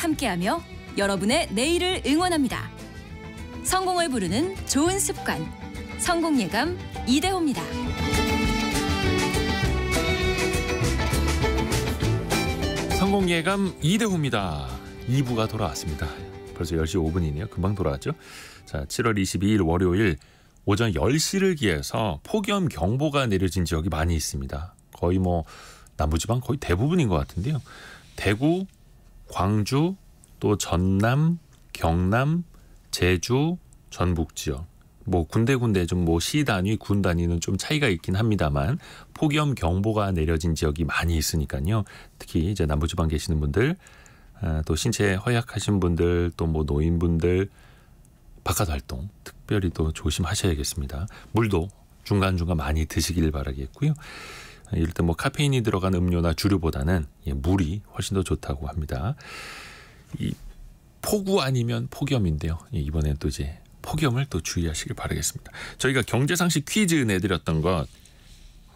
함께하며 여러분의 내일을 응원합니다. 성공을 부르는 좋은 습관, 성공예감 이대호입니다. 성공예감 이대호입니다. 2부가 돌아왔습니다. 벌써 10시 5분이네요. 금방 돌아왔죠. 자, 7월 22일 월요일 오전 10시를 기해서 폭염 경보가 내려진 지역이 많이 있습니다. 거의 뭐 남부지방 거의 대부분인 것 같은데요. 대구, 광주, 또 전남, 경남, 제주, 전북 지역. 뭐 군데군데 좀 뭐 시 단위, 군 단위는 좀 차이가 있긴 합니다만 폭염 경보가 내려진 지역이 많이 있으니까요. 특히 이제 남부지방 계시는 분들, 아, 또 신체 허약하신 분들, 또 뭐 노인분들 바깥 활동 특별히 또 조심하셔야겠습니다. 물도 중간중간 많이 드시길 바라겠고요. 일단 뭐 카페인이 들어간 음료나 주류보다는 예, 물이 훨씬 더 좋다고 합니다. 이 폭우 아니면 폭염인데요. 예, 이번엔 또 이제 폭염을 또 주의하시길 바라겠습니다. 저희가 경제상식 퀴즈 내드렸던 것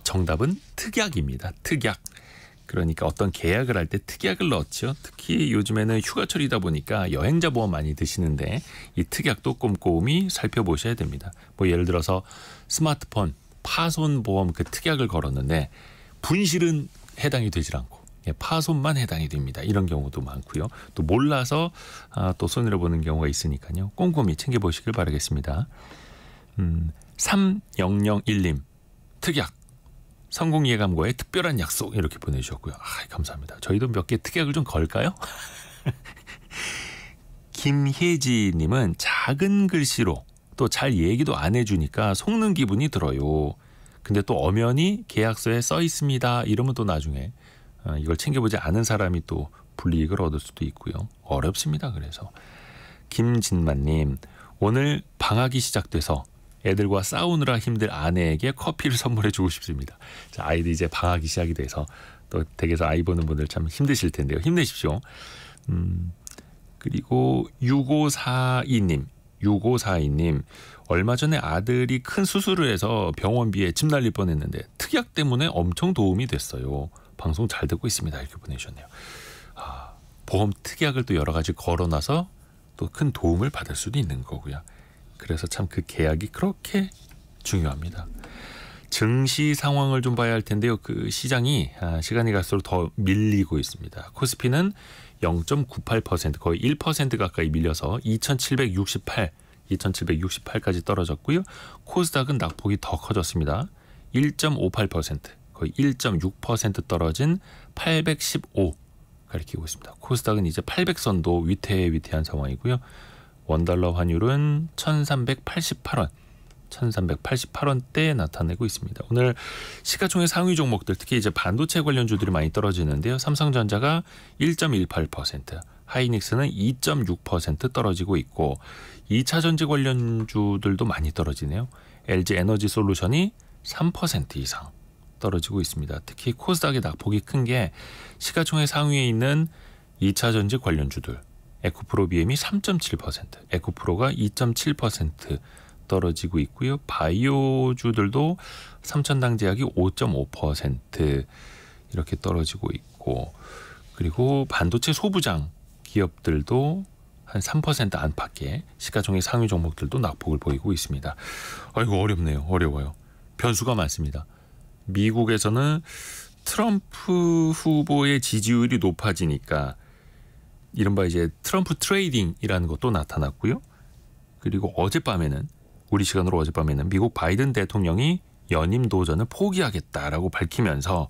정답은 특약입니다. 특약. 그러니까 어떤 계약을 할 때 특약을 넣었죠. 특히 요즘에는 휴가철이다 보니까 여행자 보험 많이 드시는데 이 특약도 꼼꼼히 살펴보셔야 됩니다. 뭐 예를 들어서 스마트폰 파손보험 그 특약을 걸었는데 분실은 해당이 되질 않고 예, 파손만 해당이 됩니다. 이런 경우도 많고요. 또 몰라서 아, 또 손해를 보는 경우가 있으니까요. 꼼꼼히 챙겨보시길 바라겠습니다. 음, 3001님 특약 성공 예감과의 특별한 약속 이렇게 보내주셨고요. 아, 감사합니다. 저희도 몇 개 특약을 좀 걸까요? 김혜지님은 작은 글씨로 또잘 얘기도 안 해주니까 속는 기분이 들어요. 근데 또 엄연히 계약서에 써 있습니다. 이러면 또 나중에 어, 이걸 챙겨보지 않은 사람이 또 불이익을 얻을 수도 있고요. 어렵습니다. 그래서 김진만님 오늘 방학이 시작돼서 애들과 싸우느라 힘들 아내에게 커피를 선물해주고 싶습니다. 자, 아이들 이제 방학이 시작이 돼서 또 댁에서 아이 보는 분들 참 힘드실 텐데요. 힘내십시오. 음, 그리고 6542님 6542님 얼마 전에 아들이 큰 수술을 해서 병원비에 침 날릴 뻔했는데 특약 때문에 엄청 도움이 됐어요. 방송 잘 듣고 있습니다. 이렇게 보내주셨네요. 아, 보험 특약을 또 여러 가지 걸어놔서 또 큰 도움을 받을 수도 있는 거고요. 그래서 참 그 계약이 그렇게 중요합니다. 증시 상황을 좀 봐야 할 텐데요. 그 시장이 아, 시간이 갈수록 더 밀리고 있습니다. 코스피는 0.98% 거의 1% 가까이 밀려서 2,768 2,768까지 떨어졌고요. 코스닥은 낙폭이 더 커졌습니다. 1.58% 거의 1.6% 떨어진 815 가리키고 있습니다. 코스닥은 이제 800선도 위태에 위태한 상황이고요. 원달러 환율은 1,388원 1,388원대에 나타내고 있습니다. 오늘 시가총액 상위 종목들 특히 이제 반도체 관련주들이 많이 떨어지는데요. 삼성전자가 1.18%, 하이닉스는 2.6% 떨어지고 있고 2차 전지 관련주들도 많이 떨어지네요. LG 에너지 솔루션이 3% 이상 떨어지고 있습니다. 특히 코스닥의 낙폭이 큰 게 시가총액 상위에 있는 2차 전지 관련주들 에코프로 BM이 3.7%, 에코프로가 2.7% 떨어지고 있고요. 바이오주들도 삼천당 제약이 5.5% 이렇게 떨어지고 있고 그리고 반도체 소부장 기업들도 한 3% 안팎의 시가총액 상위 종목들도 낙폭을 보이고 있습니다. 아이고 어렵네요. 어려워요. 변수가 많습니다. 미국에서는 트럼프 후보의 지지율이 높아지니까 이른바 이제 트럼프 트레이딩이라는 것도 나타났고요. 그리고 어젯밤에는 우리 시간으로 어젯밤에는 미국 바이든 대통령이 연임 도전을 포기하겠다라고 밝히면서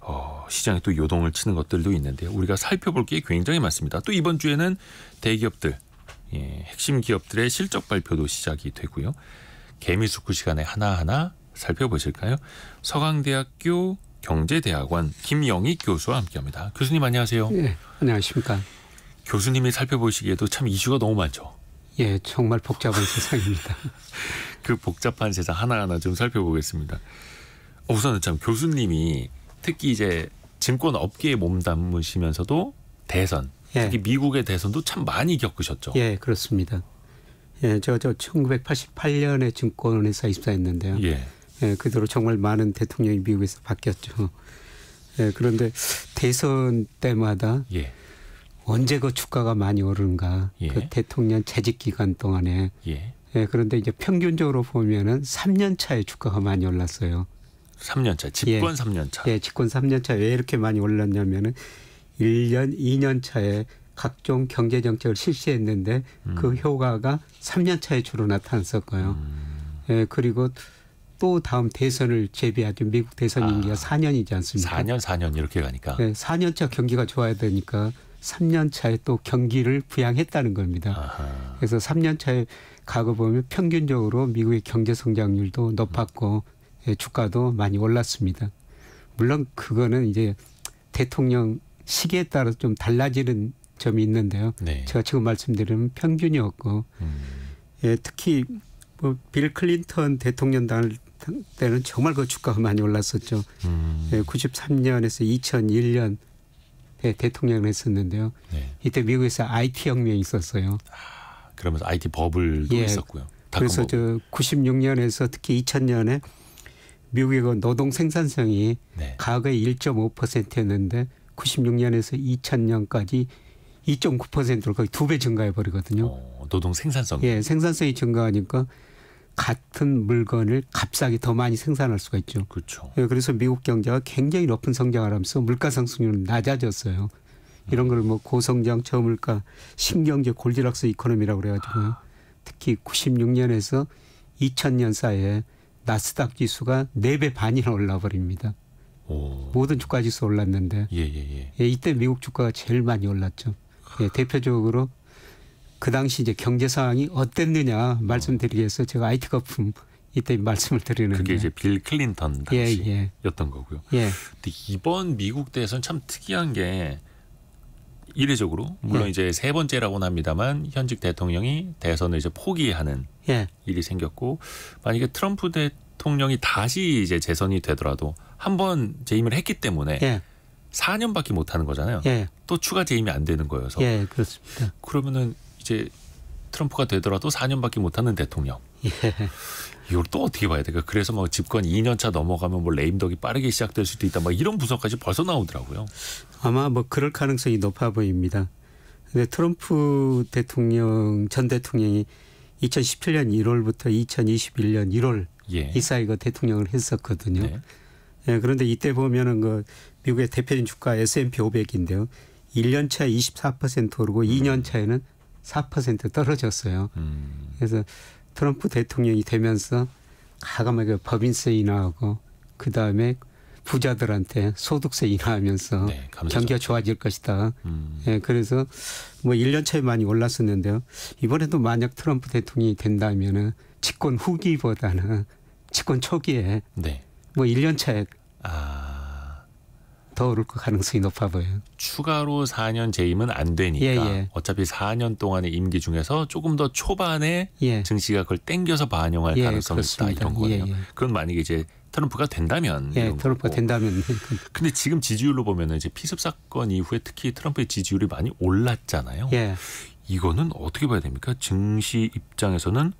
어, 시장에 또 요동을 치는 것들도 있는데요. 우리가 살펴볼 게 굉장히 많습니다. 또 이번 주에는 대기업들, 예, 핵심 기업들의 실적 발표도 시작이 되고요. 개미수크 시간에 하나하나 살펴보실까요? 서강대학교 경제대학원 김영희 교수와 함께합니다. 교수님 안녕하세요. 네, 안녕하십니까. 교수님이 살펴보시기에도 참 이슈가 너무 많죠. 예, 정말 복잡한 세상입니다. 그 복잡한 세상 하나하나 좀 살펴보겠습니다. 어, 우선은 참 교수님이 특히 이제 증권 업계에 몸담으시면서도 대선, 예. 특히 미국의 대선도 참 많이 겪으셨죠. 예, 그렇습니다. 예, 제가 저 1988년에 증권회사 입사했는데요. 예. 예, 그대로 정말 많은 대통령이 미국에서 바뀌었죠. 예, 그런데 대선 때마다 예. 언제 그 주가가 많이 오른가 그 예. 그 대통령 재직 기간 동안에. 예. 예. 그런데 이제 평균적으로 보면은 3년 차에 주가가 많이 올랐어요. 3년 차. 집권 예. 3년 차. 예, 집권 3년 차 왜 이렇게 많이 올랐냐면은 1년, 2년 차에 각종 경제 정책을 실시했는데 그 음. 그 효과가 3년 차에 주로 나타났었고요. 음. 예, 그리고 또 다음 대선을 재비하죠 미국 대선 아. 임기가 아, 4년이지 않습니까? 4년, 4년 이렇게 가니까. 네, 예, 4년차 경기가 좋아야 되니까 3년 차에 또 경기를 부양했다는 겁니다. 아하. 그래서 3년 차에 가고 보면 평균적으로 미국의 경제 성장률도 높았고 음. 주가도 많이 올랐습니다. 물론 그거는 이제 대통령 시기에 따라 좀 달라지는 점이 있는데요. 네. 제가 지금 말씀드리는 평균이었고 음. 예, 특히 뭐빌 클린턴 대통령 당 때는 정말 그 주가가 많이 올랐었죠. 음. 예, 93년에서 2001년 때 대통령을 했었는데요. 네. 이때 미국에서 IT 혁명이 있었어요. 아, 그러면서 IT 버블도 예. 있었고요. 그래서 버블. 저 96년에서 특히 2000년에 미국의 그 노동 생산성이 네. 과거에 1.5%였는데 96년에서 2000년까지 2.9%로 거의 두 배 증가해 버리거든요. 어, 노동 생산성. 예, 생산성이 증가하니까 같은 물건을 값싸게 더 많이 생산할 수가 있죠. 그렇죠. 예, 그래서 미국 경제가 굉장히 높은 성장을 하면서 물가 상승률은 낮아졌어요. 이런 걸 뭐 고성장, 저물가, 신경제 골지락스 이코노미라고 그래가지고요. 아. 특히 96년에서 2000년 사이에 나스닥 지수가 4배 반이나 올라 버립니다. 오. 모든 주가 지수 올랐는데 예, 예, 예, 예. 이때 미국 주가가 제일 많이 올랐죠. 예, 대표적으로 그 당시 이제 경제 상황이 어땠느냐 말씀드리기 위해서 제가 IT 거품 이때 말씀을 드리는 그게 이제 빌 클린턴 예, 당시였던 예, 예. 거고요. 예. 근데 이번 미국 대선 참 특이한 게 이례적으로 물론 예. 이제 세 번째라고는 합니다만 현직 대통령이 대선을 이제 포기하는 예. 일이 생겼고 만약에 트럼프 대통령이 다시 이제 재선이 되더라도 한 번 재임을 했기 때문에 4년밖에 못 하는 거잖아요. 또 추가 재임이 안 되는 거여서. 예, 그렇습니다. 그러면은 이제 트럼프가 되더라도 4년밖에 못하는 대통령. 예. 이걸 또 어떻게 봐야 될까? 그래서 뭐 집권 2년차 넘어가면 뭐 레임덕이 빠르게 시작될 수도 있다. 막 이런 분석까지 벌써 나오더라고요. 아마 뭐 그럴 가능성이 높아 보입니다. 근데 트럼프 대통령 전 대통령이 2017년 1월부터 2021년 1월 예. 이 사이 그 대통령을 했었거든요. 네. 예, 그런데 이때 보면은 그 미국의 대표인 주가 S&P 500인데요. 1년 차에 24% 오르고 음. 2년 차에는 4% 떨어졌어요. 음. 그래서 트럼프 대통령이 되면서 가감하게 법인세 인하하고 그 다음에 부자들한테 소득세 인하하면서 네, 경기가 좋아질 것이다. 음. 예, 그래서 뭐 1년 차에 많이 올랐었는데요. 이번에도 만약 트럼프 대통령이 된다면은 집권 후기보다는 집권 초기에 네. 뭐 1년 차에 아. 더 오를 가능성이 높아 보여요. 추가로 4년 재임은 안 되니까 예, 예. 어차피 4년 동안의 임기 중에서 조금 더 초반에 예. 증시가 그걸 땡겨서 반영할 예, 가능성이 있다 이런 거예요. 예, 예. 그럼 만약에 이제 트럼프가 된다면 예, 트럼프가 된다면 근데 지금 지지율로 보면은 이제 피습 사건 이후에 특히 트럼프의 지지율이 많이 올랐잖아요. 이거는 어떻게 봐야 됩니까? 증시 입장에서는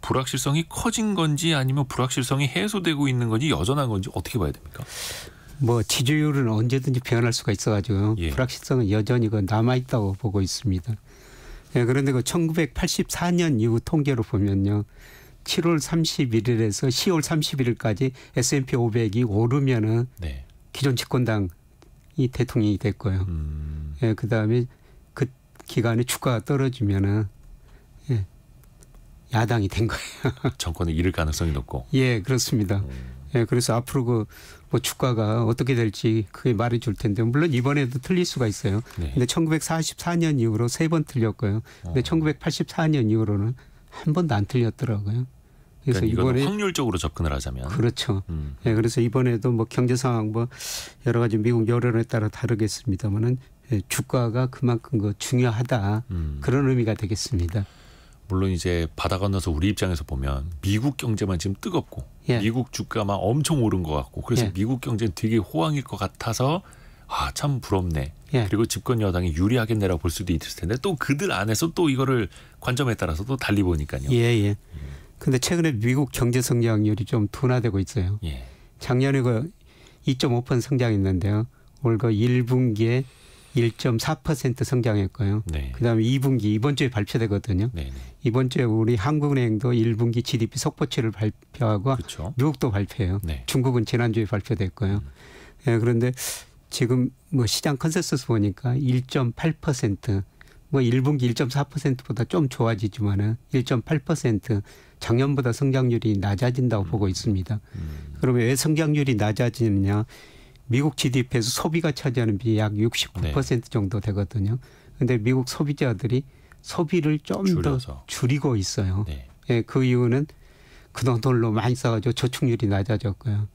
불확실성이 커진 건지 아니면 불확실성이 해소되고 있는 건지 여전한 건지 어떻게 봐야 됩니까? 뭐 지지율은 언제든지 변할 수가 있어가지고 예. 불확실성은 여전히 그 남아 있다고 보고 있습니다. 예, 그런데 그 1984년 이후 통계로 보면요. 7월 31일에서 10월 31일까지 S&P 500이 오르면은 네. 기존 집권당 이 대통령이 됐고요. 음. 예, 그다음에 그 기간에 주가가 떨어지면은 예, 야당이 된 거예요. 정권을 잃을 가능성이 높고. 예, 그렇습니다. 음. 예, 그래서 앞으로 그뭐 주가가 어떻게 될지 그게 말해 줄 텐데 물론 이번에도 틀릴 수가 있어요. 네. 근데 1944년 이후로 세 번 틀렸고요. 근데 어. 아. 1984년 이후로는 한 번도 안 틀렸더라고요. 그래서 그러니까 이번에 확률적으로 접근을 하자면 그렇죠. 음. 예, 그래서 이번에도 뭐 경제 상황 뭐 여러 가지 미국 여론에 따라 다르겠습니다만은 예, 주가가 그만큼 그 중요하다 음. 그런 의미가 되겠습니다. 물론 이제 바다 건너서 우리 입장에서 보면 미국 경제만 지금 뜨겁고 예. 미국 주가만 엄청 오른 것 같고 그래서 예. 미국 경제는 되게 호황일 것 같아서 아 참 부럽네. 예. 그리고 집권 여당이 유리하겠네라고 볼 수도 있을 텐데 또 그들 안에서 또 이거를 관점에 따라서 또 달리 보니까요. 예 예. 근데 최근에 미국 경제 성장률이 좀 둔화되고 있어요. 예. 작년에 그 2.5% 성장했는데요. 올그 1분기에 1.4% 성장했고요. 네. 그다음에 2분기 이번 주에 발표되거든요. 네, 네 이번 주에 우리 한국은행도 1분기 GDP 속보치를 발표하고 그쵸. 그렇죠. 미국도 발표해요. 네. 중국은 지난주에 발표됐고요. 음. 예, 그런데 지금 뭐 시장 컨센서스 보니까 1.8%, 뭐 1분기 1.4%보다 좀 좋아지지만은 1.8% 작년보다 성장률이 낮아진다고 음. 보고 있습니다. 음. 그러면 왜 성장률이 낮아지느냐? 미국 GDP에서 소비가 차지하는 비율이 약69% 네. 정도 되거든요. 근데 미국 소비자들이 소비를 좀 더 줄이고 있어요. 네. 예, 그 이유는 그동 돈으로 많이 써가지고 저축률이 낮아졌고요.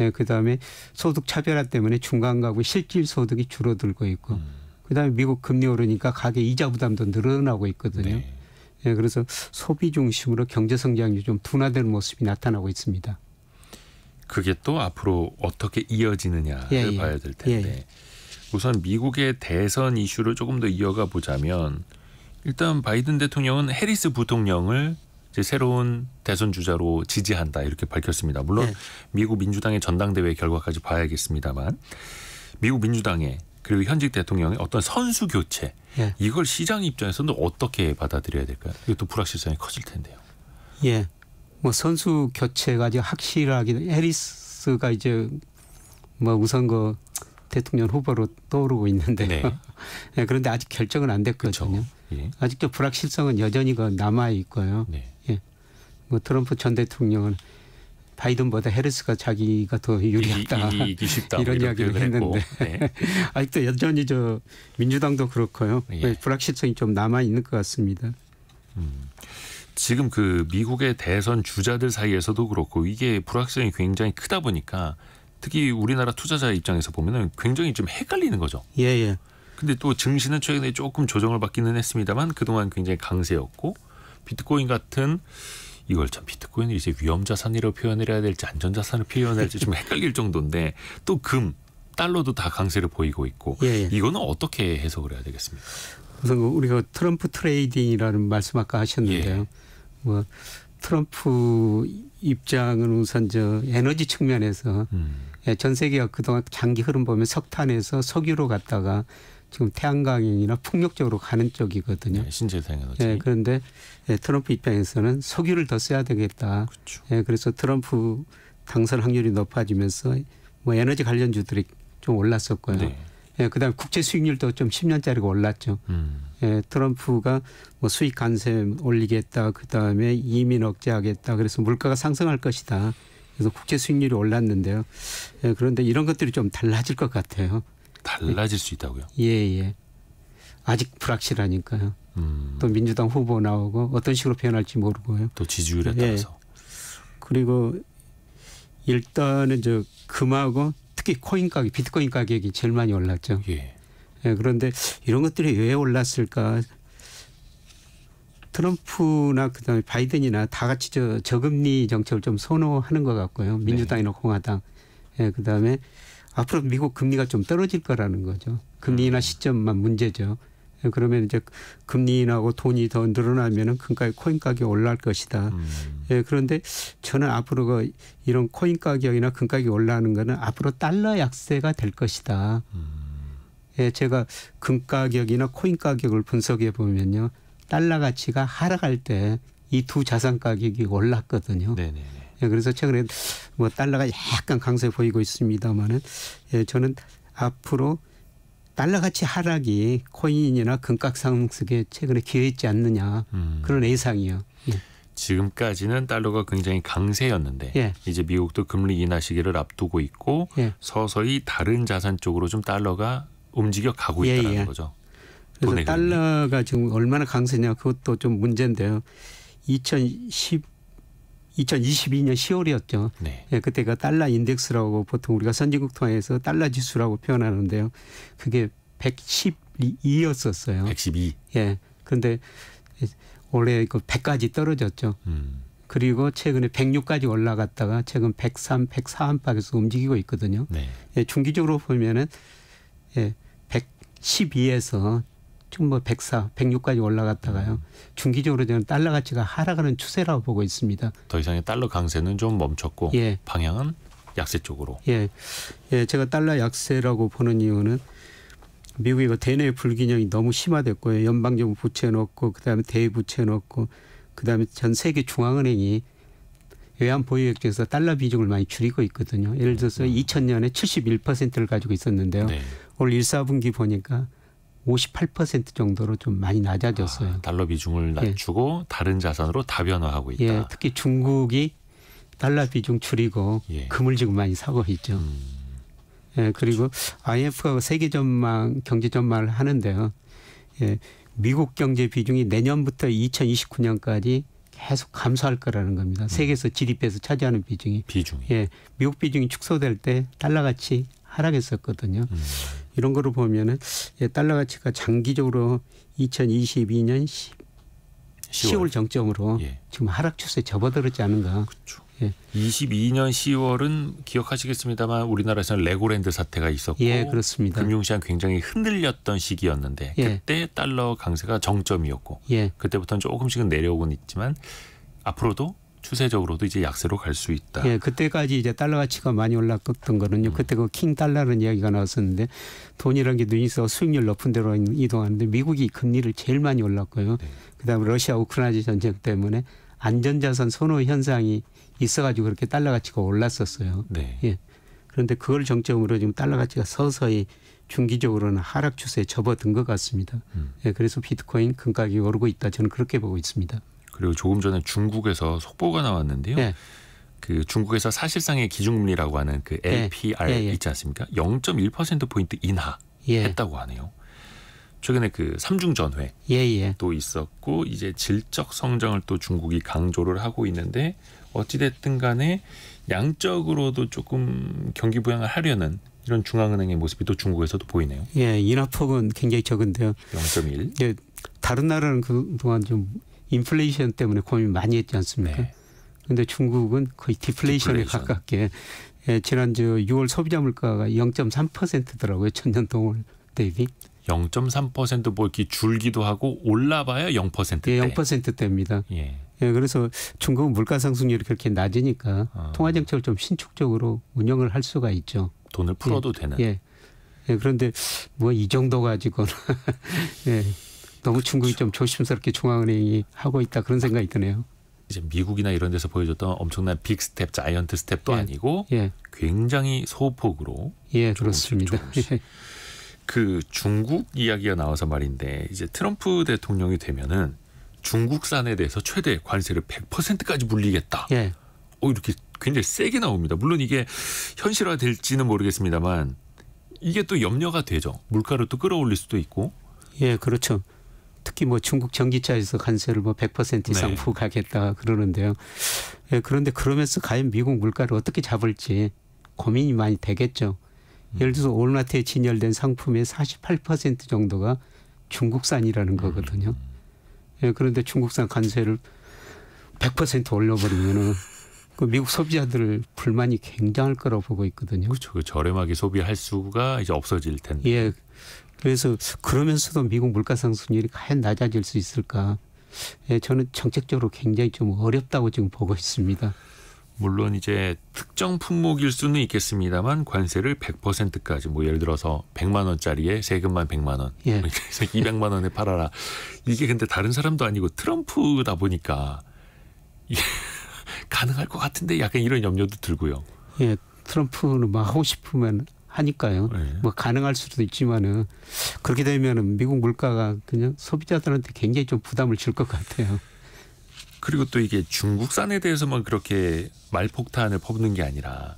예, 그 다음에 소득 차별화 때문에 중간 가구 실질 소득이 줄어들고 있고, 음. 그 다음에 미국 금리 오르니까 가계 이자 부담도 늘어나고 있거든요. 네. 예, 그래서 소비 중심으로 경제 성장이 좀 둔화되는 모습이 나타나고 있습니다. 그게 또 앞으로 어떻게 이어지느냐를 예, 예. 봐야 될 텐데 예, 예. 우선 미국의 대선 이슈를 조금 더 이어가 보자면 일단 바이든 대통령은 해리스 부통령을 이제 새로운 대선 주자로 지지한다 이렇게 밝혔습니다. 물론 네. 미국 민주당의 전당대회 결과까지 봐야겠습니다만 미국 민주당의 그리고 현직 대통령의 어떤 선수 교체 네. 이걸 시장 입장에서는 어떻게 받아들여야 될까요? 이것도 불확실성이 커질 텐데요. 예. 뭐 선수 교체가 이제 확실하게 해리스가 이제 뭐 우선 그 대통령 후보로 떠오르고 있는데 네. 네, 그런데 아직 결정은 안 됐거든요. 그렇죠. 예. 아직도 불확실성은 여전히 그 남아 있고요. 네. 예. 뭐 트럼프 전 대통령은 바이든보다 해리스가 자기가 더 유리하다 이, 이, 이런 이야기를 했는데 네. 아직도 여전히 저 민주당도 그렇고요. 예. 예. 불확실성이 좀 남아 있는 것 같습니다. 음. 지금 그 미국의 대선 주자들 사이에서도 그렇고 이게 불확실성이 굉장히 크다 보니까 특히 우리나라 투자자 입장에서 보면은 굉장히 좀 헷갈리는 거죠. 예, 예. 근데 또 증시는 최근에 조금 조정을 받기는 했습니다만 그동안 굉장히 강세였고 비트코인 같은 이걸 참 비트코인을 이제 위험 자산이라고 표현을 해야 될지 안전 자산을 표현해야 될지 좀 헷갈릴 정도인데 또 금, 달러도 다 강세를 보이고 있고 예, 예. 이거는 어떻게 해석을 해야 되겠습니까? 우선 우리가 트럼프 트레이딩이라는 말씀 아까 하셨는데요. 예. 뭐 트럼프 입장은 우선 저 에너지 측면에서 음. 예, 전 세계가 그동안 장기 흐름 보면 석탄에서 석유로 갔다가 지금 태양광이나 폭력적으로 가는 쪽이거든요. 네, 신재생 에너지. 예, 그런데 예, 트럼프 입장에서는 석유를 더 써야 되겠다. 그렇죠. 예, 그래서 트럼프 당선 확률이 높아지면서 뭐 에너지 관련주들이 좀 올랐었고요. 네. 예, 그다음 에 국제 수익률도 좀 10년짜리가 올랐죠. 음. 예, 트럼프가 뭐 수익 간세 올리겠다, 그다음에 이민 억제하겠다. 그래서 물가가 상승할 것이다. 그래서 국제 수익률이 올랐는데요. 예, 그런데 이런 것들이 좀 달라질 것 같아요. 달라질 수 있다고요? 예, 예. 아직 불확실하니까요. 음. 또 민주당 후보 나오고 어떤 식으로 표현할지 모르고요. 또 지지율에 예. 따라서. 예. 그리고 일단은 저 금하고 특히 코인 가격, 비트코인 가격이 제일 많이 올랐죠. 예. 예, 그런데 이런 것들이 왜 올랐을까? 트럼프나 그다음에 바이든이나 다 같이 저 저금리 정책을 좀 선호하는 것 같고요. 네. 민주당이나 네. 공화당. 예, 그다음에 앞으로 미국 금리가 좀 떨어질 거라는 거죠. 금리나 음. 시점만 문제죠. 예, 그러면 이제 금리 인하고 돈이 더 늘어나면은 금가의 코인 가격이 올라갈 것이다. 음. 예, 그런데 저는 앞으로 그 이런 코인 가격이나 금가격이 올라가는 거는 앞으로 달러 약세가 될 것이다. 음. 예, 제가 금 가격이나 코인 가격을 분석해 보면요. 달러 가치가 하락할 때 이 두 자산 가격이 올랐거든요. 네네. 예, 그래서 최근에 뭐 달러가 약간 강세 보이고 있습니다만은 예, 저는 앞으로 달러 가치 하락이 코인이나 금값 상승에 최근에 기여했지 않느냐 음. 그런 예상이요. 예. 지금까지는 달러가 굉장히 강세였는데 예. 이제 미국도 금리 인하 시기를 앞두고 있고 예. 서서히 다른 자산 쪽으로 좀 달러가 움직여 가고 예, 있다는 예, 거죠. 그래서 달러가 지금 얼마나 강세냐 그것도 좀 문제인데요. 2010 2022년 10월이었죠. 네. 예, 그때가 달러 인덱스라고 보통 우리가 선진국 통화에서 달러 지수라고 표현하는데요. 그게 112였었어요. 112. 예. 근데 올해 그 100까지 떨어졌죠. 음. 그리고 최근에 106까지 올라갔다가 최근 103, 104 안팎에서 움직이고 있거든요. 네. 예, 중기적으로 보면은 예, 112에서 지금 뭐 104, 106까지 올라갔다가요. 음. 중기적으로 저는 달러 가치가 하락하는 추세라고 보고 있습니다. 더 이상의 달러 강세는 좀 멈췄고 예. 방향은 약세 쪽으로. 예. 예, 제가 달러 약세라고 보는 이유는 미국의 그 대내 불균형이 너무 심화됐고요. 연방정부 부채 넣고 그다음에 대외 부채 넣고 그다음에 전 세계 중앙은행이 외환 보유액중에서 달러 비중을 많이 줄이고 있거든요. 예를 들어서 2000년에 음. 71%를 가지고 있었는데요. 네. 올 1, 4분기 보니까 58% 정도로 좀 많이 낮아졌어요. 아, 달러 비중을 예. 낮추고 예. 다른 자산으로 다변화하고 있다. 예, 특히 중국이 달러 비중 줄이고 예. 금을 지금 많이 사고 있죠. 음. 예, 그리고 그렇죠. IMF가 세계 전망 경제 전망을 하는데요. 예, 미국 경제 비중이 내년부터 2029년까지 계속 감소할 거라는 겁니다. 음. 세계에서 GDP에서 차지하는 비중이 비중이 예, 미국 비중이 축소될 때 달러 가치 하락했었거든요. 음. 이런 거를 보면은 예, 달러 가치가 장기적으로 2022년 10, 10월, 정점으로 예. 지금 하락 추세에 접어들었지 않은가. 그렇죠. 예. 22년 10월은 기억하시겠습니다만 우리나라에서는 레고랜드 사태가 있었고 예, 그렇습니다. 금융시장 굉장히 흔들렸던 시기였는데 예. 그때 달러 강세가 정점이었고 예. 그때부터는 조금씩은 내려오곤 있지만 앞으로도 추세적으로도 이제 약세로 갈 수 있다. 예, 그때까지 이제 달러 가치가 많이 올랐던 거는요. 음. 그때 그 킹 달러라는 이야기가 나왔었는데 돈이라는 게 눈이 서 수익률 높은 데로 이동하는데 미국이 금리를 제일 많이 올랐고요. 네. 그다음에 러시아 우크라이나 전쟁 때문에 안전자산 선호 현상이 있어가지고 그렇게 달러 가치가 올랐었어요. 네. 예. 그런데 그걸 정점으로 지금 달러 가치가 서서히 중기적으로는 하락 추세에 접어든 것 같습니다. 음. 예, 그래서 비트코인 금가격이 오르고 있다. 저는 그렇게 보고 있습니다. 그리고 조금 전에 중국에서 속보가 나왔는데요. 예. 그 중국에서 사실상의 기준금리라고 하는 그 네. LPR 예, 예. 있지 않습니까? 0.1% 포인트 인하했다고 예. 하네요. 최근에 그 삼중 전회 예, 또 있었고 이제 질적 성장을 또 중국이 강조를 하고 있는데 어찌됐든 간에 양적으로도 조금 경기 부양을 하려는 이런 중앙은행의 모습이 또 중국에서도 보이네요. 예, 인하폭은 굉장히 적은데요. 0.1. 예, 다른 나라는 그동안 좀 인플레이션 때문에 고민 많이 했지 않습니까? 그런데 네. 중국은 거의 디플레이션에 디플레이션. 가깝게 예, 지난주 6월 소비자 물가가 0.3%더라고요. 천년 동월 대비. 0.3%뭐 이렇게 줄기도 하고 올라봐야 0%대. 예, 0%대입니다. 예. 예, 그래서 중국은 물가 상승률이 그렇게 낮으니까 아. 통화 정책을 좀 신축적으로 운영을 할 수가 있죠. 돈을 풀어도 예, 되는. 예. 예. 그런데 뭐 이 정도 가지고는 예. 너무 중국이 좀 조심스럽게 중앙은행이 하고 있다 그런 생각이 드네요. 이제 미국이나 이런 데서 보여줬던 엄청난 빅 스텝, 자이언트 스텝도 예. 아니고 예. 굉장히 소폭으로 예, 조금씩 그렇습니다. 조금씩. 그 중국 이야기가 나와서 말인데 이제 트럼프 대통령이 되면은 중국산에 대해서 최대 관세를 100%까지 물리겠다. 예. 어 이렇게 굉장히 세게 나옵니다. 물론 이게 현실화 될지는 모르겠습니다만 이게 또 염려가 되죠. 물가를 또 끌어올릴 수도 있고. 예, 그렇죠. 특히 뭐 중국 전기차에서 관세를 뭐 100% 이상 네. 부과하겠다 그러는데요. 예, 그런데 그러면서 과연 미국 물가를 어떻게 잡을지 고민이 많이 되겠죠. 음. 예를 들어서 올마트에 진열된 상품의 48% 정도가 중국산이라는 음. 거거든요. 예, 그런데 중국산 관세를 100% 올려버리면은 그 미국 소비자들을 불만이 굉장할 거라고 보고 있거든요. 그렇죠. 그 저렴하게 소비할 수가 이제 없어질 텐데. 예. 그래서 그러면서도 미국 물가 상승률이 과연 낮아질 수 있을까? 예, 저는 정책적으로 굉장히 좀 어렵다고 지금 보고 있습니다. 물론 이제 특정 품목일 수는 있겠습니다만 관세를 100%까지 뭐 예를 들어서 100만 원짜리에 세금만 100만 원. 예. 그래서 뭐 200만 원에 팔아라. 이게 근데 다른 사람도 아니고 트럼프다 보니까 가능할 것 같은데 약간 이런 염려도 들고요. 예. 트럼프는 막 뭐 하고 싶으면 하니까요. 네. 뭐 가능할 수도 있지만은 그렇게 되면은 미국 물가가 그냥 소비자들한테 굉장히 좀 부담을 줄 것 같아요. 그리고 또 이게 중국산에 대해서만 그렇게 말폭탄을 퍼붓는 게 아니라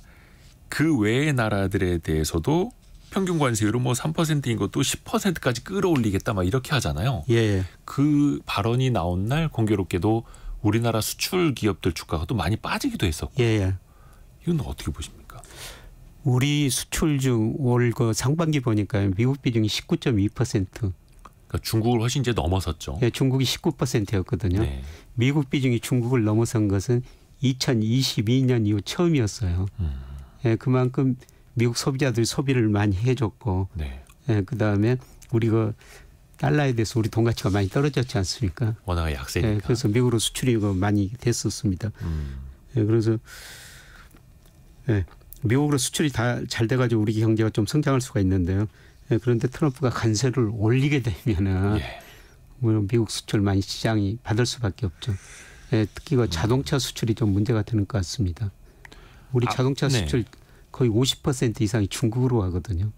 그 외의 나라들에 대해서도 평균 관세율은 뭐 3%인 것도 10%까지 끌어올리겠다 막 이렇게 하잖아요. 예, 예. 그 발언이 나온 날 공교롭게도 우리나라 수출 기업들 주가가 또 많이 빠지기도 했었고. 예. 예. 이건 어떻게 보십니까? 우리 수출 중올그 상반기 보니까 미국 비중이 19.2%. 그러니까 중국을 훨씬 이제 넘어섰죠. 네, 중국이 19%였거든요. 네. 미국 비중이 중국을 넘어선 것은 2022년 이후 처음이었어요. 음. 예, 그만큼 미국 소비자들 소비를 많이 해줬고, 네. 예, 그 다음에 우리가 달러에 대해서 우리 돈 가치가 많이 떨어졌지 않습니까? 원화 예, 약세니까. 예, 그래서 미국으로 수출이 많이 됐었습니다. 음. 예, 그래서 예, 미국으로 수출이 다 잘 돼가지고 우리 경제가 좀 성장할 수가 있는데요. 예, 그런데 트럼프가 관세를 올리게 되면은 예. 뭐 미국 수출 많이 시장이 받을 수밖에 없죠. 예, 특히 그 음. 자동차 수출이 좀 문제가 되는 것 같습니다. 우리 아, 자동차 네. 수출 거의 50% 이상이 중국으로 가거든요.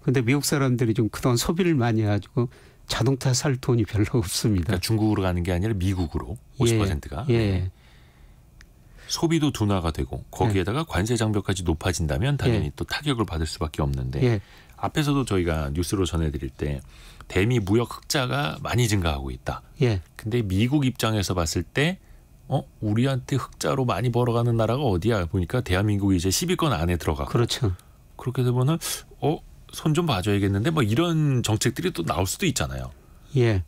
그런데 음. 미국 사람들이 좀 그동안 소비를 많이 해가지고 자동차 살 돈이 별로 없습니다. 그러니까 중국으로 가는 게 아니라 미국으로 50%가. 예, 예. 네. 소비도 둔화가 되고 거기에다가 예. 관세 장벽까지 높아진다면 당연히 예. 또 타격을 받을 수밖에 없는데 예. 앞에서도 저희가 뉴스로 전해드릴 때 대미 무역 흑자가 많이 증가하고 있다. 예. 근데 미국 입장에서 봤을 때 어, 우리한테 흑자로 많이 벌어가는 나라가 어디야? 보니까 대한민국이 이제 10위권 안에 들어가고. 그렇죠. 그렇게 되면은 어, 손 좀 봐줘야겠는데 뭐 이런 정책들이 또 나올 수도 있잖아요. 예.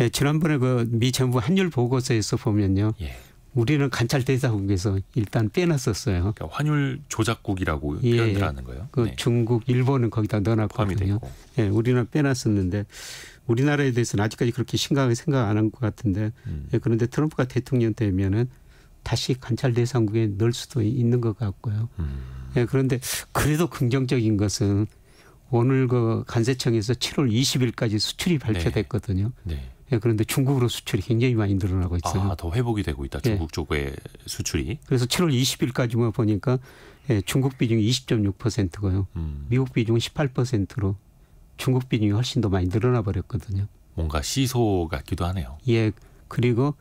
예, 지난번에 그미 정부 환율 보고서에서 보면요. 예. 우리는 관찰 대사국에서 일단 빼놨었어요. 그러니까 환율 조작국이라고 예, 표현을 하는 거예요. 그 네. 중국, 일본은 거기다 넣어놨거든요. 예, 우리는 빼놨었는데 우리나라에 대해서는 아직까지 그렇게 심각하게 생각 안 한 것 같은데 음. 예, 그런데 트럼프가 대통령 되면은 다시 관찰 대상국에 넣을 수도 있는 것 같고요. 음. 예, 그런데 그래도 긍정적인 것은 오늘 그 관세청에서 7월 20일까지 수출이 네. 발표됐거든요. 네. 네. 예, 그런데 중국으로 수출이 굉장히 많이 늘어나고 있어요. 아, 더 회복이 되고 있다. 예. 중국 예. 쪽의 수출이. 그래서 7월 20일까지 만 보니까 예, 중국 비중이 20.6%고요. 음. 미국 비중은 18%로 중국 비중이 훨씬 더 많이 늘어나 버렸거든요. 뭔가 시소 같기도 하네요. 예. 그리고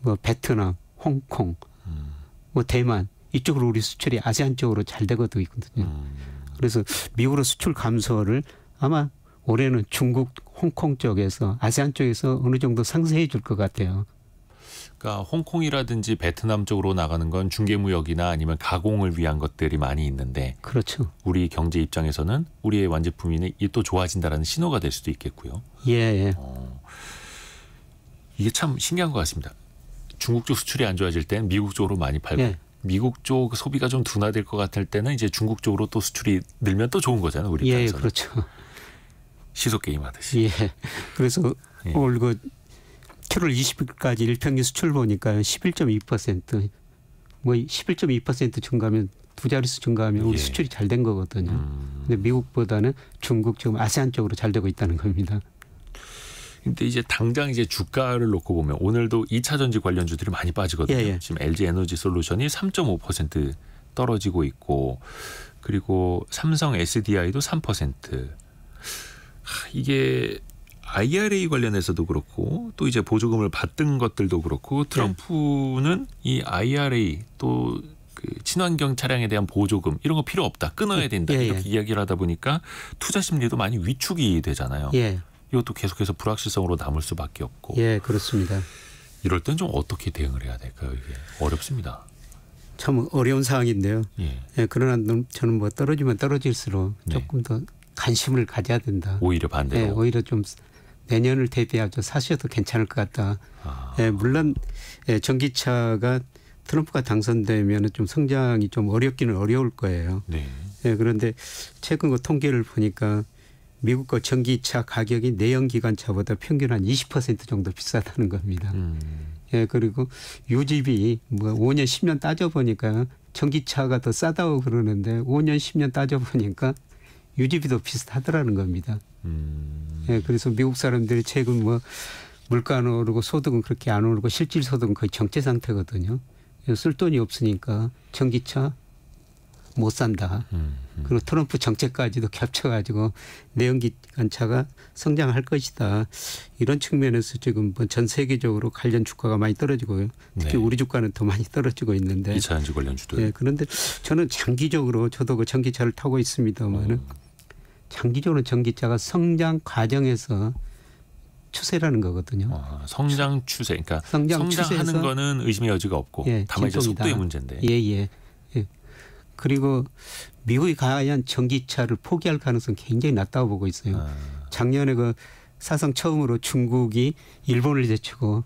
뭐 베트남, 홍콩, 음. 뭐 대만 이쪽으로 우리 수출이 아세안 쪽으로 잘 되거든요. 음. 그래서 미국으로 수출 감소를 아마 올해는 중국, 홍콩 쪽에서 아세안 쪽에서 어느 정도 상세해줄 것 같아요. 그러니까 홍콩이라든지 베트남 쪽으로 나가는 건 중개무역이나 아니면 가공을 위한 것들이 많이 있는데 그렇죠. 우리 경제 입장에서는 우리의 완제품이 또 좋아진다라는 신호가 될 수도 있겠고요. 예. 예. 어, 이게 참 신기한 것 같습니다. 중국 쪽 수출이 안 좋아질 땐 미국 쪽으로 많이 팔고 예. 미국 쪽 소비가 좀 둔화될 것 같을 때는 이제 중국 쪽으로 또 수출이 늘면 또 좋은 거잖아요. 우리 예, 예, 입장에서는. 예, 그렇죠. 시속 게임 하듯이. 예. 그래서 예. 올그 7월 20일까지 일평균 수출 보니까 11.2%, 뭐11.2% 증가하면 두 자릿수 증가하면 우리 예. 수출이 잘 된 거거든요. 음. 근데 미국보다는 중국 지금 아세안 쪽으로 잘 되고 있다는 겁니다. 근데 이제 당장 이제 주가를 놓고 보면 오늘도 이차 전지 관련주들이 많이 빠지거든요. 예, 예. 지금 LG 에너지 솔루션이 3.5% 떨어지고 있고 그리고 삼성 SDI도 3%. 이게 IRA 관련해서도 그렇고 또 이제 보조금을 받은 것들도 그렇고 트럼프는 네. 이 IRA 또그 친환경 차량에 대한 보조금 이런 거 필요 없다 끊어야 된다 예, 예, 예. 이렇게 예. 이야기를 하다 보니까 투자 심리도 많이 위축이 되잖아요. 예. 이것도 계속해서 불확실성으로 남을 수밖에 없고. 예, 그렇습니다. 이럴 땐 좀 어떻게 대응을 해야 될까요? 이게 어렵습니다. 참 어려운 상황인데요. 예. 예 그러나 저는 뭐 떨어지면 떨어질수록 네. 조금 네. 더 관심을 가져야 된다. 오히려 반대로. 예, 오히려 좀 내년을 대비하죠. 사셔도 괜찮을 것 같다. 아. 예, 물론 예, 전기차가 트럼프가 당선되면 좀 성장이 좀 어렵기는 어려울 거예요. 네. 예, 그런데 최근 그 통계를 보니까 미국 거 전기차 가격이 내연 기관차보다 평균 한 20% 정도 비싸다는 겁니다. 음. 예, 그리고 유지비 뭐 5년 10년 따져 보니까 전기차가 더 싸다고 그러는데 5년 10년 따져 보니까 유지비도 비슷하더라는 겁니다. 음. 예, 그래서 미국 사람들이 최근 뭐 물가는 오르고 소득은 그렇게 안 오르고 실질 소득은 거의 정체 상태거든요. 쓸 돈이 없으니까 전기차 못 산다. 음, 음. 그리고 트럼프 정책까지도 겹쳐가지고 내연기관차가 성장할 것이다. 이런 측면에서 지금 뭐 전 세계적으로 관련 주가가 많이 떨어지고요. 특히 네. 우리 주가는 더 많이 떨어지고 있는데. 이차 전지 관련 주도. 네, 그런데 저는 장기적으로 저도 그 전기차를 타고 있습니다만은. 어. 장기적으로 전기차가 성장 과정에서 추세라는 거거든요. 아, 성장 추세, 그러니까 성장 하는 거는 의심의 여지가 없고 예, 다만 이제 속도의 문제인데. 예예. 예, 예. 그리고 미국이 과연 전기차를 포기할 가능성 굉장히 낮다고 보고 있어요. 아. 작년에 그 사상 처음으로 중국이 일본을 제치고